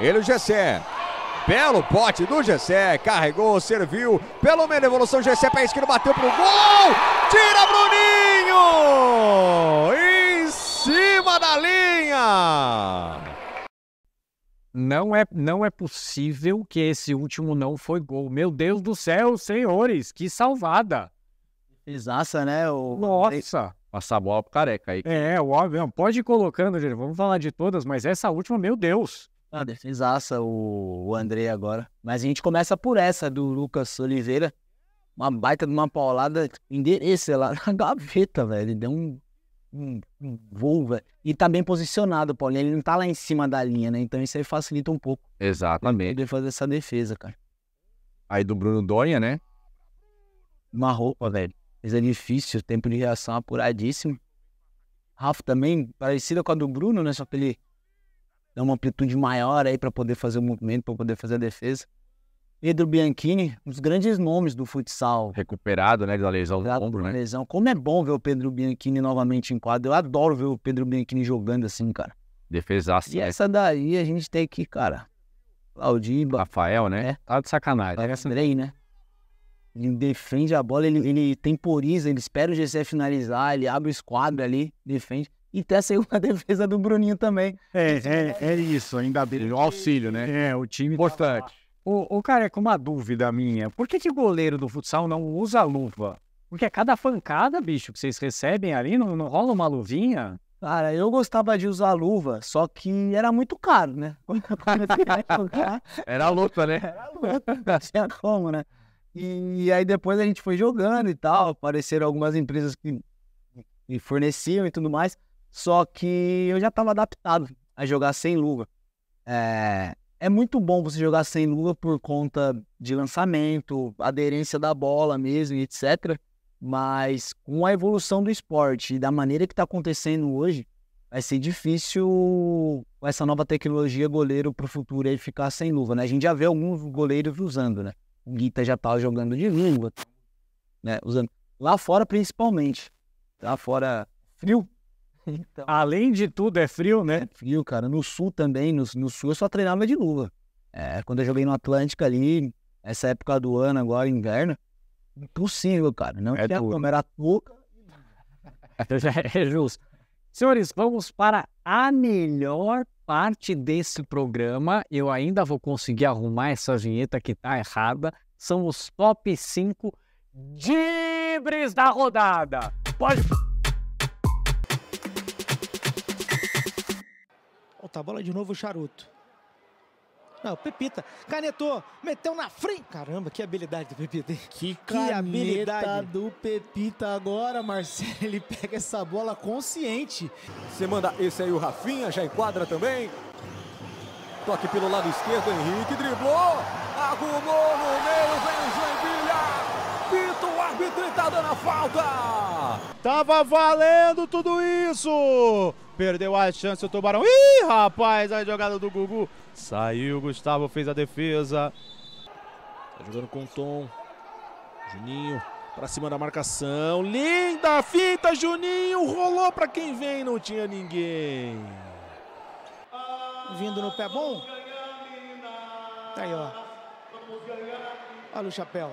S1: Ele o Gessé, Belo pote do Gessé, carregou, serviu, pelo meio da evolução, Gessé pé esquerdo, bateu pro gol, tira Bruninho, em cima da linha. Não é, não é possível que esse último não foi gol. Meu Deus do céu, senhores, que salvada. Exaça, né? O... Nossa passar a bola pro careca aí.
S2: É, óbvio. Pode ir colocando, gente. Vamos falar de todas, mas essa última, meu Deus. Ah, defesaça o, o André agora. Mas a gente começa por essa do Lucas Oliveira. Uma baita de uma paulada, endereça lá [LAUGHS] na gaveta, velho. Ele deu um, um, um voo, velho. E tá bem posicionado, Paulinho. Ele não tá lá em cima da linha, né? Então isso aí facilita um pouco. Exatamente. Poder fazer essa defesa, cara. Aí do Bruno Dória, né? Uma roupa, velho. Mas é difícil, tempo de reação apuradíssimo. Rafa também, parecida com a do Bruno, né? Só que ele dá uma amplitude maior aí para poder fazer o movimento, para poder fazer a defesa. Pedro Bianchini, um dos grandes nomes do futsal. Recuperado, né, da lesão do ombro, né? Lesão. Como é bom ver o Pedro Bianchini novamente em quadro. Eu adoro ver o Pedro Bianchini jogando assim, cara.
S1: Defesaço. E né? essa
S2: daí a gente tem que, cara, aplaudir. Rafael, né? É. Tá de sacanagem. Tá Andrei, né? Ele defende a bola, ele, ele temporiza, ele espera o GC finalizar, ele abre o esquadro ali, defende. E até saiu uma [LAUGHS] defesa do Bruninho também. É, é, é isso, ainda bem. O auxílio, né? É, o time. Tá Importante. o, o cara, é com uma dúvida minha, por que,
S1: que o goleiro do futsal não usa luva? Porque a é cada pancada, bicho, que vocês recebem ali,
S2: não, não rola uma luvinha? Cara, eu gostava de usar luva, só que era muito caro, né? [LAUGHS] era luta, né? Era luta, não tinha como, né? E, e aí depois a gente foi jogando e tal, apareceram algumas empresas que, me forneciam e tudo mais. Só que eu já estava adaptado a jogar sem luva. É, é muito bom você jogar sem luva por conta de lançamento, aderência da bola mesmo, etc. Mas com a evolução do esporte e da maneira que está acontecendo hoje, vai ser difícil com essa nova tecnologia goleiro para o futuro ele ficar sem luva, né? A gente já vê alguns goleiros usando, né? O Guita já tá jogando de luva, né? Usando lá fora principalmente, lá fora frio, então, Além de tudo, é frio, né? É frio, cara. No sul também. No, no sul eu só treinava de luva. É, quando eu joguei no Atlântico ali, essa época do ano, agora, inverno, impossível, cara. Não é tinha duro. como, era touca. [LAUGHS] é justo. Senhores, vamos para a melhor parte desse
S1: programa. Eu ainda vou conseguir arrumar essa vinheta que tá errada. São os
S2: top 5 dibres da rodada. Pode. Volta a bola de novo o Charuto. Não, ah, Pepita canetou, meteu na frente. Caramba, que habilidade do Pepita. Que, que habilidade do Pepita agora, Marcelo. Ele pega essa bola consciente. Você manda esse aí o Rafinha, já enquadra também.
S4: Toque pelo lado esquerdo, Henrique driblou. Arrumou no meio,
S3: vem o Joinville. pito o árbitro está dando a falta.
S2: Tava valendo
S4: tudo isso. Perdeu a chance o Tubarão. Ih, rapaz, a jogada do Gugu. Saiu, Gustavo fez a defesa. Tá jogando com o Tom. Juninho pra cima da marcação. Linda fita, Juninho.
S2: Rolou pra quem vem, não tinha ninguém. Vindo no pé bom. Tá aí, ó. Olha o chapéu.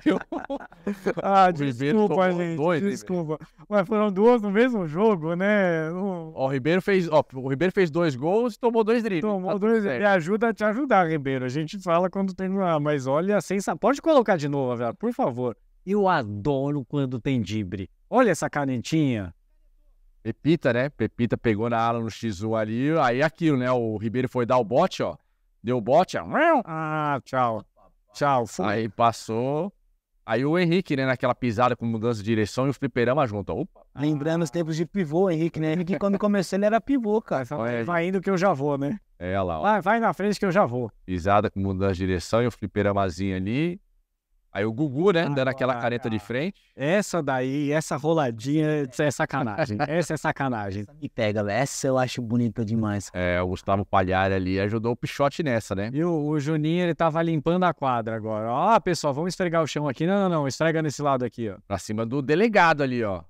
S1: [LAUGHS] ah, desculpa, gente. Dois, desculpa. Ribeiro. Mas foram duas no mesmo jogo, né? No... Ó, o Ribeiro fez, ó, o Ribeiro fez dois gols e tomou dois dribles. Tomou tá dois Me ajuda a te ajudar, Ribeiro. A gente fala quando terminar, ah, mas olha, sensa... pode colocar de novo, velho, por favor. Eu adoro quando tem drible. Olha essa canetinha. Pepita, né? Pepita pegou na ala no X1 ali. Aí é aquilo, né? O Ribeiro foi dar o bote, ó. Deu o bote, ó. Ah, tchau. Tchau. Fui. Aí passou. Aí o Henrique, né, naquela pisada com mudança de direção e o fliperama junto. Opa.
S2: Lembrando os tempos de pivô, Henrique, né? Henrique, quando comecei, ele era pivô, cara. Só é.
S1: Vai indo que eu já vou, né? É, lá. Ó. Vai, vai na frente que eu já vou. Pisada com mudança de direção e o fliperamazinho ali. Aí o Gugu, né, ah, dando aquela careta de tá. frente.
S2: Essa daí, essa roladinha, isso é, [LAUGHS] é sacanagem. Essa é sacanagem. E pega, velho. Essa eu acho bonita
S1: demais. É, o Gustavo Palhar ali ajudou o Pichote nessa, né? E o, o, Juninho, ele tava limpando a quadra agora. Ó, pessoal, vamos esfregar o chão aqui. Não, não, não, esfrega nesse lado aqui, ó. Pra cima do delegado ali, ó.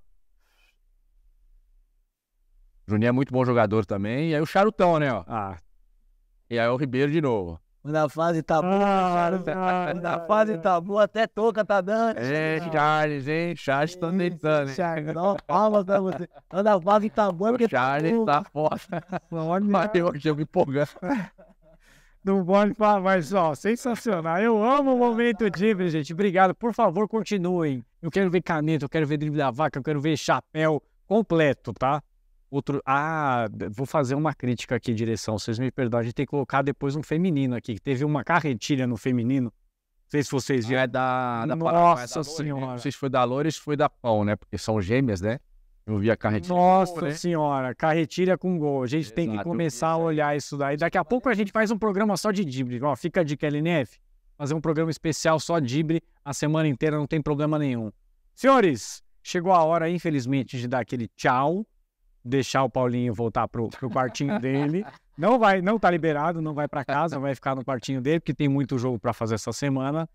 S1: Juninho é muito bom jogador também. E aí o Charutão, né, ó. Ah. E aí o Ribeiro de novo.
S2: Quando a fase tá boa, ah, quando a fase tá boa, até toca tá dando. É,
S1: Charles, hein? Charles tá deitando, hein? Charles, dá
S2: uma palma pra você. Quando a fase tá boa, é porque... [LAUGHS] Charles tá foda. [LAUGHS]
S1: Mas hoje eu me empolgando. [LAUGHS] Não pode falar, mais ó, sensacional. Eu amo o momento drible, gente. Obrigado. Por favor, continuem. Eu quero ver caneta, eu quero ver drible da vaca, eu quero ver chapéu completo, tá? outro. Ah, vou fazer uma crítica aqui, direção. Vocês me perdoem a gente tem que colocar depois um feminino aqui. Que teve uma carretilha no feminino. Não sei se vocês ah, viram. Ah, é da, da é Nossa da Senhora. Né? Não sei se foi da Loures foi da Pão, né? Porque são gêmeas, né? Eu vi a carretilha. Nossa gol, né? Senhora, carretilha com gol. A gente Exato, tem que começar a olhar isso daí. Daqui a pouco a gente faz um programa só de Dibre. Ó, fica de LNF. Fazer um programa especial só Dibre a semana inteira, não tem problema nenhum. Senhores, chegou a hora, infelizmente, de dar aquele tchau deixar o Paulinho voltar pro, pro quartinho dele. Não vai, não tá liberado, não vai para casa, vai ficar no quartinho dele, porque tem muito jogo para fazer essa semana.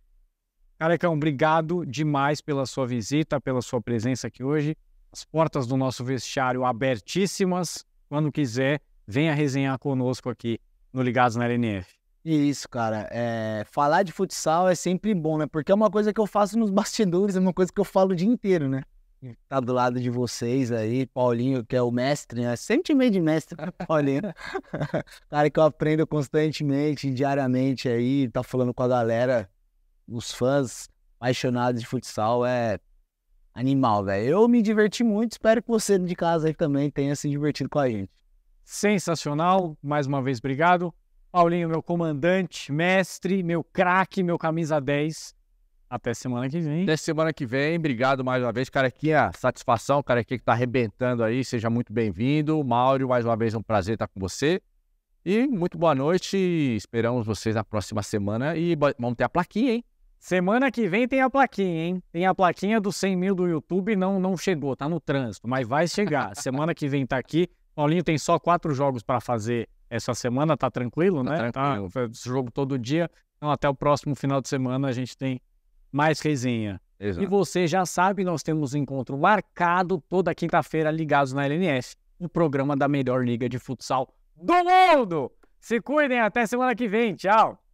S1: Carecão, obrigado demais pela sua visita, pela sua presença aqui hoje. As portas do nosso vestiário abertíssimas. Quando quiser, venha
S2: resenhar conosco aqui no Ligados na LNF. Isso, cara. É... Falar de futsal é sempre bom, né? Porque é uma coisa que eu faço nos bastidores, é uma coisa que eu falo o dia inteiro, né? tá do lado de vocês aí, Paulinho, que é o mestre, né? Sempre meio de mestre, né, Paulinho. [LAUGHS] cara que eu aprendo constantemente, diariamente aí, tá falando com a galera, os fãs apaixonados de futsal, é animal, velho. Eu me diverti muito, espero que você de casa aí também tenha se divertido com a gente. Sensacional,
S1: mais uma vez obrigado. Paulinho, meu comandante, mestre, meu craque, meu camisa 10. Até semana que vem. Até semana que vem. Obrigado mais uma vez, Carequinha. É satisfação, Carequinha que está arrebentando aí. Seja muito bem-vindo. Mauro, mais uma vez, é um prazer estar com você. E muito boa noite. Esperamos vocês na próxima semana. E vamos ter a plaquinha, hein? Semana que vem tem a plaquinha, hein? Tem a plaquinha dos 100 mil do YouTube. Não, não chegou, tá no trânsito, mas vai chegar. [LAUGHS] semana que vem tá aqui. Paulinho tem só quatro jogos para fazer essa semana, tá tranquilo, tá né? Tá tranquilo. Tá, jogo todo dia. Então, até o próximo final de semana a gente tem mais resenha. Exato. E você já sabe, nós temos um encontro marcado toda quinta-feira ligados na LNF, o programa da melhor liga de futsal do mundo. Se cuidem, até semana que vem. Tchau.